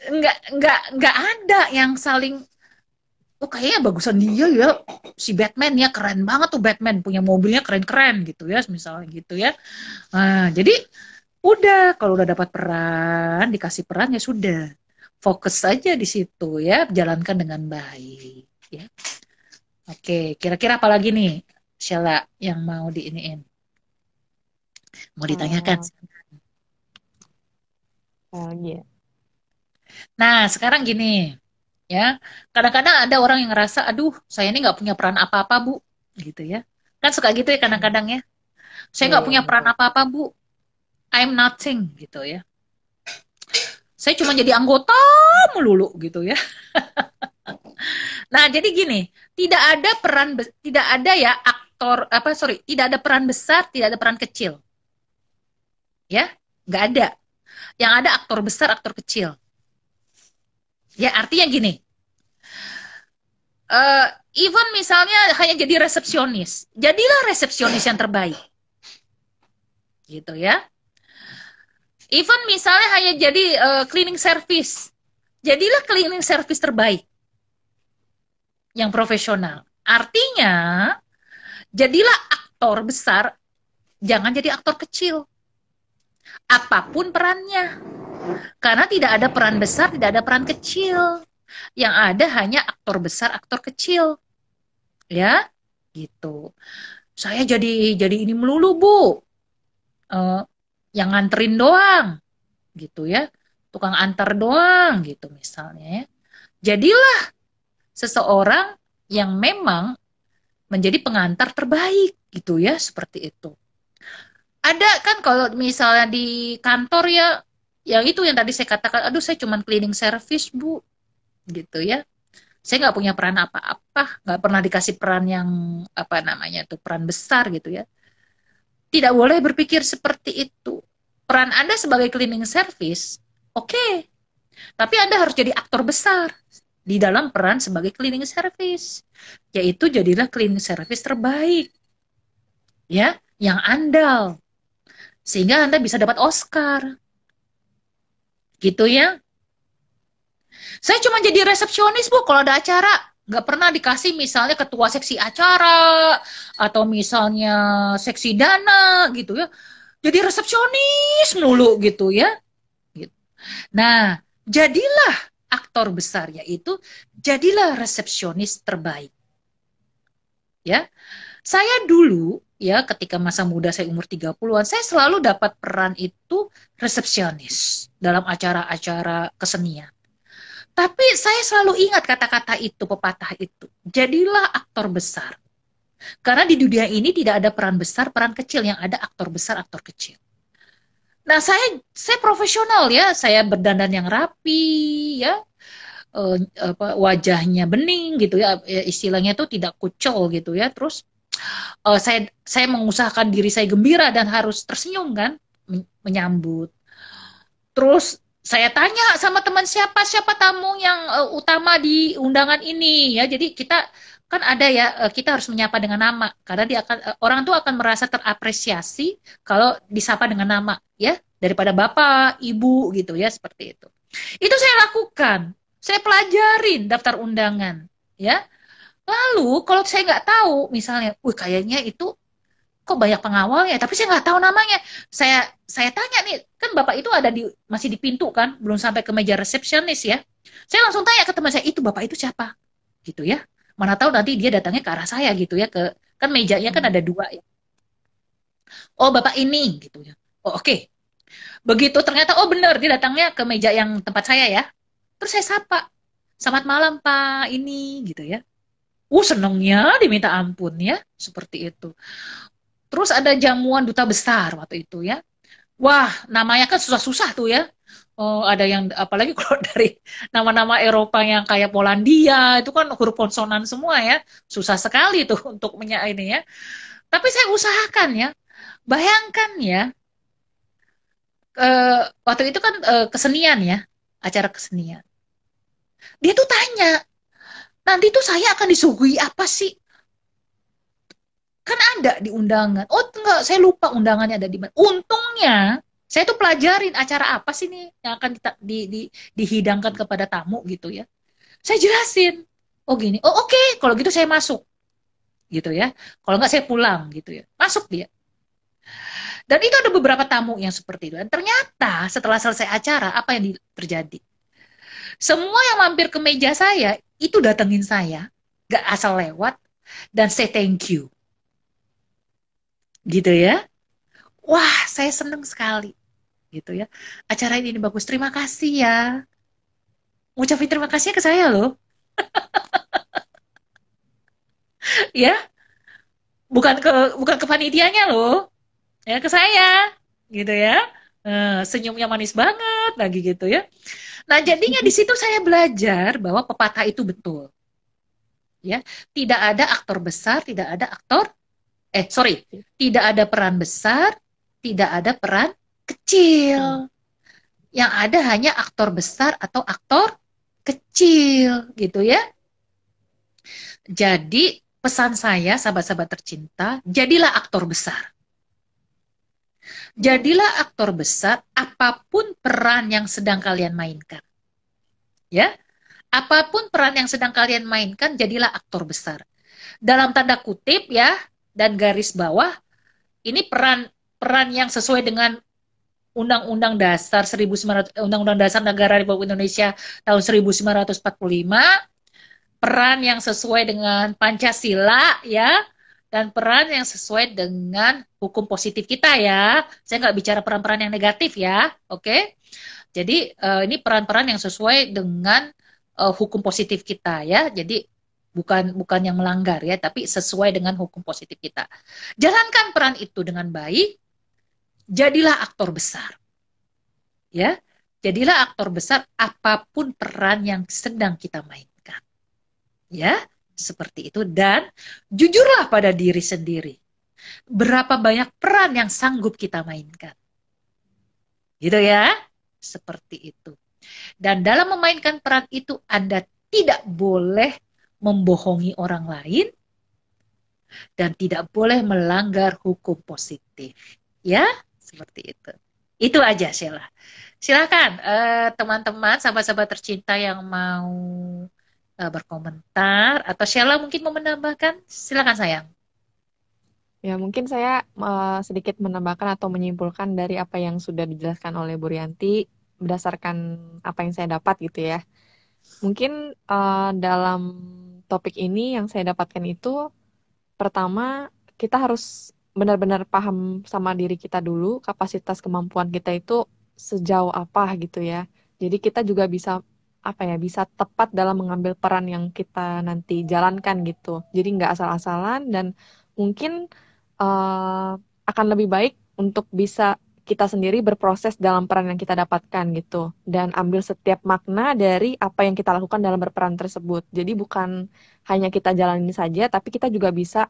S1: nggak nggak nggak ada yang saling oh kayaknya bagusan dia ya si Batman ya keren banget tuh Batman punya mobilnya keren-keren gitu ya misalnya gitu ya nah, jadi udah kalau udah dapat peran dikasih peran ya sudah fokus saja di situ ya jalankan dengan baik ya oke kira-kira apa lagi nih Sheila yang mau diiniin mau ditanyakan oh, yeah. nah sekarang gini ya kadang-kadang ada orang yang ngerasa aduh saya ini nggak punya peran apa-apa bu gitu ya kan suka gitu ya kadang-kadang ya saya nggak yeah, punya yeah. peran apa-apa bu I'm nothing gitu ya. Saya cuma jadi anggota melulu gitu ya. nah, jadi gini, tidak ada peran tidak ada ya aktor apa sorry, tidak ada peran besar, tidak ada peran kecil. Ya, nggak ada. Yang ada aktor besar, aktor kecil. Ya, artinya gini. Uh, even misalnya hanya jadi resepsionis, jadilah resepsionis yang terbaik. Gitu ya. Even misalnya hanya jadi uh, cleaning service. Jadilah cleaning service terbaik. Yang profesional. Artinya, jadilah aktor besar, jangan jadi aktor kecil. Apapun perannya. Karena tidak ada peran besar, tidak ada peran kecil. Yang ada hanya aktor besar, aktor kecil. Ya, gitu. Saya jadi jadi ini melulu, Bu. Uh, yang nganterin doang gitu ya tukang antar doang gitu misalnya ya. jadilah seseorang yang memang menjadi pengantar terbaik gitu ya seperti itu ada kan kalau misalnya di kantor ya yang itu yang tadi saya katakan aduh saya cuma cleaning service bu gitu ya saya nggak punya peran apa-apa nggak pernah dikasih peran yang apa namanya tuh peran besar gitu ya tidak boleh berpikir seperti itu. Peran Anda sebagai cleaning service, oke. Okay. Tapi Anda harus jadi aktor besar di dalam peran sebagai cleaning service. Yaitu jadilah cleaning service terbaik. Ya, yang andal. Sehingga Anda bisa dapat Oscar. Gitu ya. Saya cuma jadi resepsionis, Bu, kalau ada acara nggak pernah dikasih misalnya ketua seksi acara atau misalnya seksi dana gitu ya jadi resepsionis mulu gitu ya gitu. nah jadilah aktor besar yaitu jadilah resepsionis terbaik ya saya dulu ya ketika masa muda saya umur 30-an saya selalu dapat peran itu resepsionis dalam acara-acara kesenian tapi saya selalu ingat kata-kata itu, pepatah itu. Jadilah aktor besar. Karena di dunia ini tidak ada peran besar, peran kecil. Yang ada aktor besar, aktor kecil. Nah, saya saya profesional ya. Saya berdandan yang rapi ya. E, apa, wajahnya bening gitu ya. ya istilahnya itu tidak kucol gitu ya. Terus e, saya saya mengusahakan diri saya gembira dan harus tersenyum kan menyambut. Terus saya tanya sama teman siapa siapa tamu yang uh, utama di undangan ini ya jadi kita kan ada ya eh, kita harus menyapa dengan nama karena dia akan eh, orang tuh akan merasa terapresiasi kalau disapa dengan nama ya daripada bapak ibu gitu ya seperti itu itu saya lakukan saya pelajarin daftar undangan ya lalu kalau saya nggak tahu misalnya wah kayaknya itu kok banyak pengawalnya tapi saya nggak tahu namanya saya saya tanya nih kan bapak itu ada di masih di pintu kan belum sampai ke meja resepsionis ya saya langsung tanya ke teman saya itu bapak itu siapa gitu ya mana tahu nanti dia datangnya ke arah saya gitu ya ke kan mejanya kan ada dua ya oh bapak ini gitu ya oh oke okay. begitu ternyata oh benar dia datangnya ke meja yang tempat saya ya terus saya sapa selamat malam pak ini gitu ya uh senengnya diminta ampun ya seperti itu Terus ada jamuan duta besar waktu itu ya. Wah, namanya kan susah-susah tuh ya. Oh, ada yang apalagi kalau dari nama-nama Eropa yang kayak Polandia itu kan huruf konsonan semua ya. Susah sekali tuh untuk menya ini ya. Tapi saya usahakan ya. Bayangkan ya. Eh, waktu itu kan eh, kesenian ya, acara kesenian. Dia tuh tanya, nanti tuh saya akan disuguhi apa sih? kan ada di undangan. Oh enggak, saya lupa undangannya ada di mana. Untungnya saya tuh pelajarin acara apa sih nih yang akan di, di, di, dihidangkan kepada tamu gitu ya. Saya jelasin. Oh gini, oh oke, okay. kalau gitu saya masuk. Gitu ya. Kalau enggak saya pulang gitu ya. Masuk dia. Dan itu ada beberapa tamu yang seperti itu. Dan ternyata setelah selesai acara, apa yang terjadi? Semua yang mampir ke meja saya, itu datengin saya. Gak asal lewat. Dan say thank you gitu ya wah saya seneng sekali gitu ya acara ini, ini bagus terima kasih ya ngucapin terima kasih ke saya loh ya bukan ke bukan ke panitianya loh ya ke saya gitu ya eh, senyumnya manis banget lagi gitu ya. Nah jadinya di situ saya belajar bahwa pepatah itu betul, ya tidak ada aktor besar, tidak ada aktor eh sorry, tidak ada peran besar, tidak ada peran kecil. Hmm. Yang ada hanya aktor besar atau aktor kecil gitu ya. Jadi pesan saya sahabat-sahabat tercinta, jadilah aktor besar. Jadilah aktor besar apapun peran yang sedang kalian mainkan. Ya. Apapun peran yang sedang kalian mainkan, jadilah aktor besar. Dalam tanda kutip ya, dan garis bawah ini peran peran yang sesuai dengan Undang-Undang Dasar 1900 eh, Undang-Undang Dasar Negara Republik Indonesia tahun 1945 peran yang sesuai dengan Pancasila ya dan peran yang sesuai dengan hukum positif kita ya. Saya nggak bicara peran-peran yang negatif ya, oke? Jadi eh, ini peran-peran yang sesuai dengan eh, hukum positif kita ya. Jadi bukan bukan yang melanggar ya, tapi sesuai dengan hukum positif kita. Jalankan peran itu dengan baik, jadilah aktor besar. Ya, jadilah aktor besar apapun peran yang sedang kita mainkan. Ya, seperti itu dan jujurlah pada diri sendiri. Berapa banyak peran yang sanggup kita mainkan? Gitu ya, seperti itu. Dan dalam memainkan peran itu Anda tidak boleh membohongi orang lain, dan tidak boleh melanggar hukum positif. Ya, seperti itu. Itu aja Sheila. Silakan eh, teman-teman, eh, sahabat-sahabat tercinta yang mau
S2: eh, berkomentar atau Sheila mungkin mau menambahkan, silakan sayang. Ya, mungkin saya eh, sedikit menambahkan atau menyimpulkan dari apa yang sudah dijelaskan oleh Bu Rianti berdasarkan apa yang saya dapat gitu ya. Mungkin uh, dalam topik ini yang saya dapatkan itu pertama kita harus benar-benar paham sama diri kita dulu kapasitas kemampuan kita itu sejauh apa gitu ya. Jadi kita juga bisa apa ya bisa tepat dalam mengambil peran yang kita nanti jalankan gitu. Jadi nggak asal-asalan dan mungkin uh, akan lebih baik untuk bisa kita sendiri berproses dalam peran yang kita dapatkan gitu dan ambil setiap makna dari apa yang kita lakukan dalam berperan tersebut. Jadi bukan hanya kita jalanin saja tapi kita juga bisa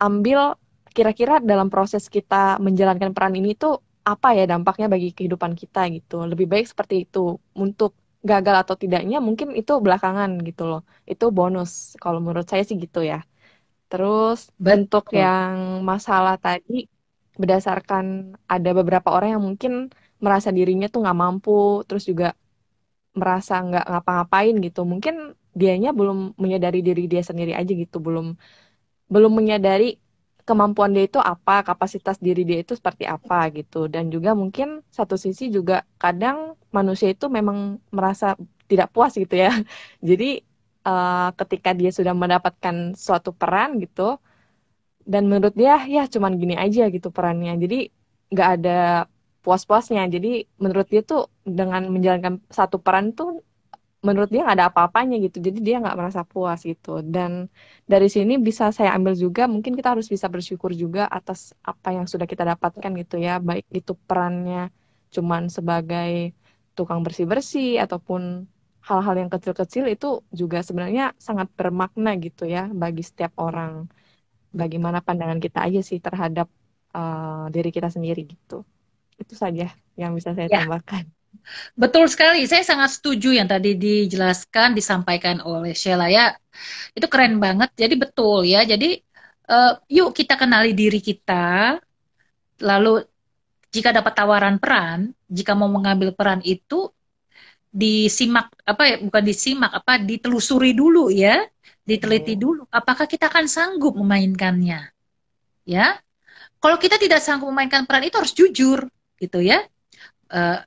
S2: ambil kira-kira dalam proses kita menjalankan peran ini tuh apa ya dampaknya bagi kehidupan kita gitu. Lebih baik seperti itu untuk gagal atau tidaknya mungkin itu belakangan gitu loh. Itu bonus kalau menurut saya sih gitu ya. Terus bentuk yang masalah tadi berdasarkan ada beberapa orang yang mungkin merasa dirinya tuh nggak mampu, terus juga merasa nggak ngapa-ngapain gitu. Mungkin dianya belum menyadari diri dia sendiri aja gitu, belum belum menyadari kemampuan dia itu apa, kapasitas diri dia itu seperti apa gitu. Dan juga mungkin satu sisi juga kadang manusia itu memang merasa tidak puas gitu ya. Jadi uh, ketika dia sudah mendapatkan suatu peran gitu, dan menurut dia ya cuman gini aja gitu perannya jadi nggak ada puas-puasnya jadi menurut dia tuh dengan menjalankan satu peran tuh menurut dia nggak ada apa-apanya gitu jadi dia nggak merasa puas gitu dan dari sini bisa saya ambil juga mungkin kita harus bisa bersyukur juga atas apa yang sudah kita dapatkan gitu ya baik itu perannya cuman sebagai tukang bersih-bersih ataupun hal-hal yang kecil-kecil itu juga sebenarnya sangat bermakna gitu ya bagi setiap orang bagaimana pandangan kita aja sih terhadap uh, diri kita sendiri gitu. Itu saja yang bisa saya ya. tambahkan.
S1: Betul sekali, saya sangat setuju yang tadi dijelaskan, disampaikan oleh Sheila ya. Itu keren banget, jadi betul ya. Jadi uh, yuk kita kenali diri kita, lalu jika dapat tawaran peran, jika mau mengambil peran itu disimak apa ya bukan disimak apa ditelusuri dulu ya diteliti hmm. dulu apakah kita akan sanggup memainkannya ya kalau kita tidak sanggup memainkan peran itu harus jujur gitu ya uh,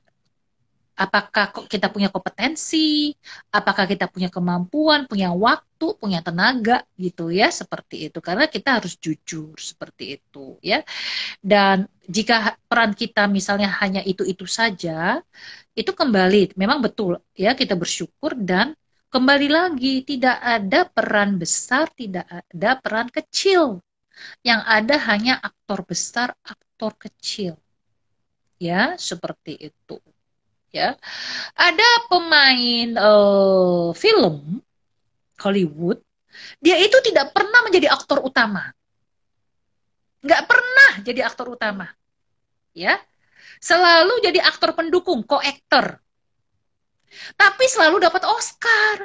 S1: apakah kita punya kompetensi apakah kita punya kemampuan punya waktu punya tenaga gitu ya seperti itu karena kita harus jujur seperti itu ya dan jika peran kita misalnya hanya itu itu saja itu kembali memang betul ya kita bersyukur dan Kembali lagi, tidak ada peran besar, tidak ada peran kecil. Yang ada hanya aktor besar, aktor kecil. Ya, seperti itu. Ya. Ada pemain uh, film Hollywood, dia itu tidak pernah menjadi aktor utama. Nggak pernah jadi aktor utama. Ya. Selalu jadi aktor pendukung, co-actor tapi selalu dapat Oscar.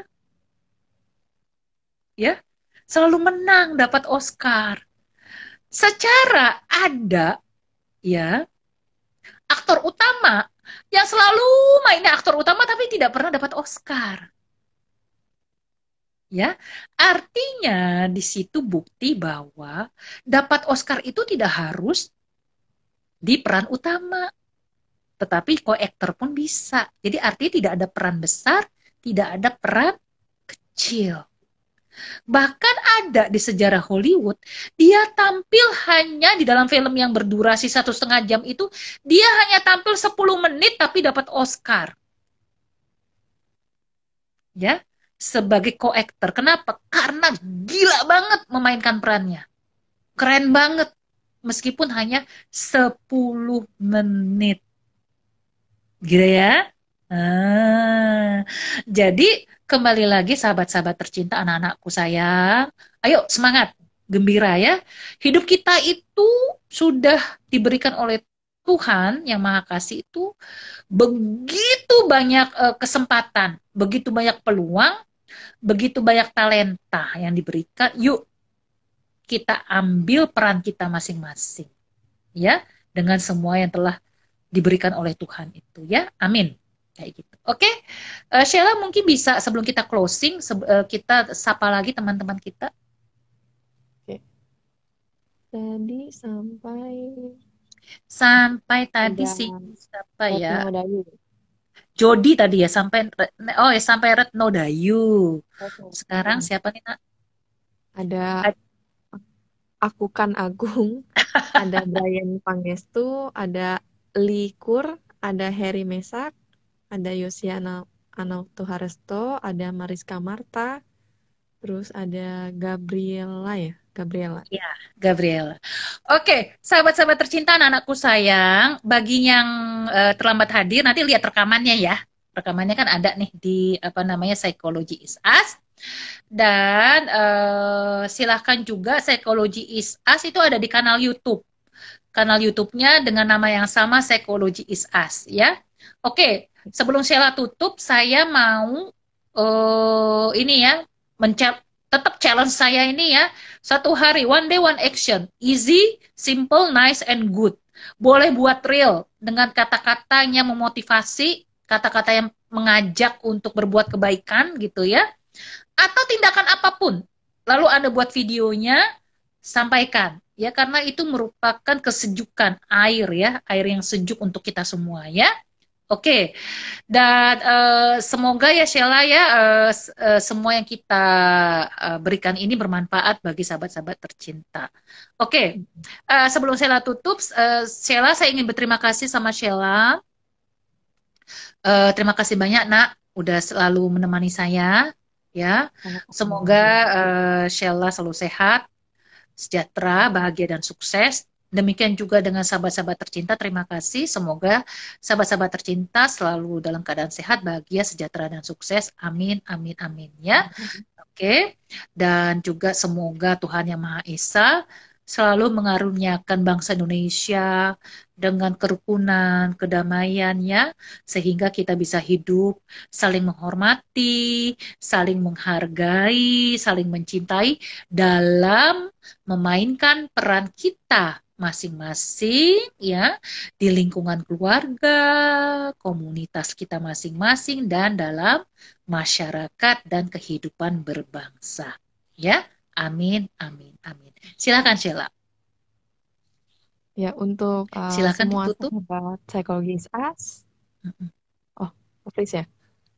S1: Ya, selalu menang dapat Oscar. Secara ada ya aktor utama yang selalu mainnya aktor utama tapi tidak pernah dapat Oscar. Ya, artinya di situ bukti bahwa dapat Oscar itu tidak harus di peran utama. Tetapi koektor pun bisa. Jadi artinya tidak ada peran besar, tidak ada peran kecil. Bahkan ada di sejarah Hollywood, dia tampil hanya di dalam film yang berdurasi satu setengah jam itu, dia hanya tampil 10 menit tapi dapat Oscar. Ya, sebagai koektor. Kenapa? Karena gila banget memainkan perannya. Keren banget. Meskipun hanya 10 menit. Gitu ya. Ah, jadi kembali lagi sahabat-sahabat tercinta anak-anakku sayang, ayo semangat, gembira ya. Hidup kita itu sudah diberikan oleh Tuhan yang Maha Kasih itu begitu banyak uh, kesempatan, begitu banyak peluang, begitu banyak talenta yang diberikan. Yuk kita ambil peran kita masing-masing. Ya, dengan semua yang telah diberikan oleh Tuhan itu ya. Amin. Kayak gitu. Oke. Okay? Uh, eh, Sheila mungkin bisa sebelum kita closing se uh, eh, kita sapa lagi teman-teman kita.
S2: Oke. Okay. Tadi sampai
S1: sampai tadi sih siapa ya? Jody tadi ya sampai oh ya sampai Retno Dayu. Okay. Sekarang hmm.
S2: siapa nih nak? Ada aku kan Agung, ada Brian Pangestu, ada Likur, ada Harry Mesak, ada Yosiana Anauto Haresto, ada Mariska Marta, terus ada Gabriela ya, Gabriela.
S1: Ya, Gabriela. Oke, sahabat-sahabat tercinta anakku sayang, bagi yang uh, terlambat hadir nanti lihat rekamannya ya. Rekamannya kan ada nih di apa namanya Psychology is Us. Dan uh, silahkan juga Psychology is Us itu ada di kanal YouTube kanal YouTube-nya dengan nama yang sama Psychology is Us ya. Oke, sebelum saya tutup saya mau uh, ini ya mencap tetap challenge saya ini ya satu hari one day one action easy simple nice and good boleh buat real dengan kata-katanya memotivasi kata-kata yang mengajak untuk berbuat kebaikan gitu ya atau tindakan apapun lalu anda buat videonya sampaikan ya karena itu merupakan kesejukan air ya air yang sejuk untuk kita semua ya oke dan uh, semoga ya Sheila ya uh, uh, semua yang kita uh, berikan ini bermanfaat bagi sahabat-sahabat tercinta oke okay. sebelum Sheila tutup uh, Sheila saya ingin berterima kasih sama Sheila uh, terima kasih banyak nak udah selalu menemani saya ya semoga uh, Sheila selalu sehat sejahtera, bahagia, dan sukses. Demikian juga dengan sahabat-sahabat tercinta, terima kasih. Semoga sahabat-sahabat tercinta selalu dalam keadaan sehat, bahagia, sejahtera, dan sukses. Amin, amin, amin. Ya, oke. Okay. Dan juga semoga Tuhan Yang Maha Esa selalu mengaruniakan bangsa Indonesia dengan kerukunan, kedamaiannya, sehingga kita bisa hidup saling menghormati, saling menghargai, saling mencintai dalam memainkan peran kita masing-masing ya di lingkungan keluarga, komunitas kita masing-masing dan dalam masyarakat dan kehidupan berbangsa ya. Amin, amin, amin. Silakan Sheila.
S2: Ya, untuk uh, Silakan semua sahabat psikologi ISAS. us. Oh, please ya.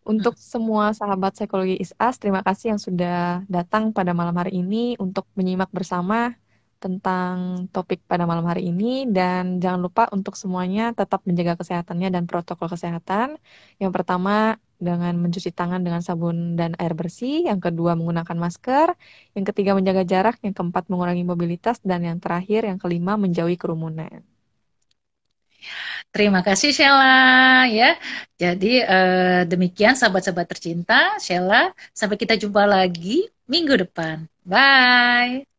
S2: Untuk mm. semua sahabat psikologi ISAS, terima kasih yang sudah datang pada malam hari ini untuk menyimak bersama tentang topik pada malam hari ini dan jangan lupa untuk semuanya tetap menjaga kesehatannya dan protokol kesehatan. Yang pertama, dengan mencuci tangan dengan sabun dan air bersih, yang kedua menggunakan masker, yang ketiga menjaga jarak, yang keempat mengurangi mobilitas, dan yang terakhir, yang kelima menjauhi kerumunan. Terima kasih
S1: Sheila ya. Jadi eh, demikian sahabat-sahabat tercinta Sheila. Sampai kita jumpa lagi minggu depan. Bye.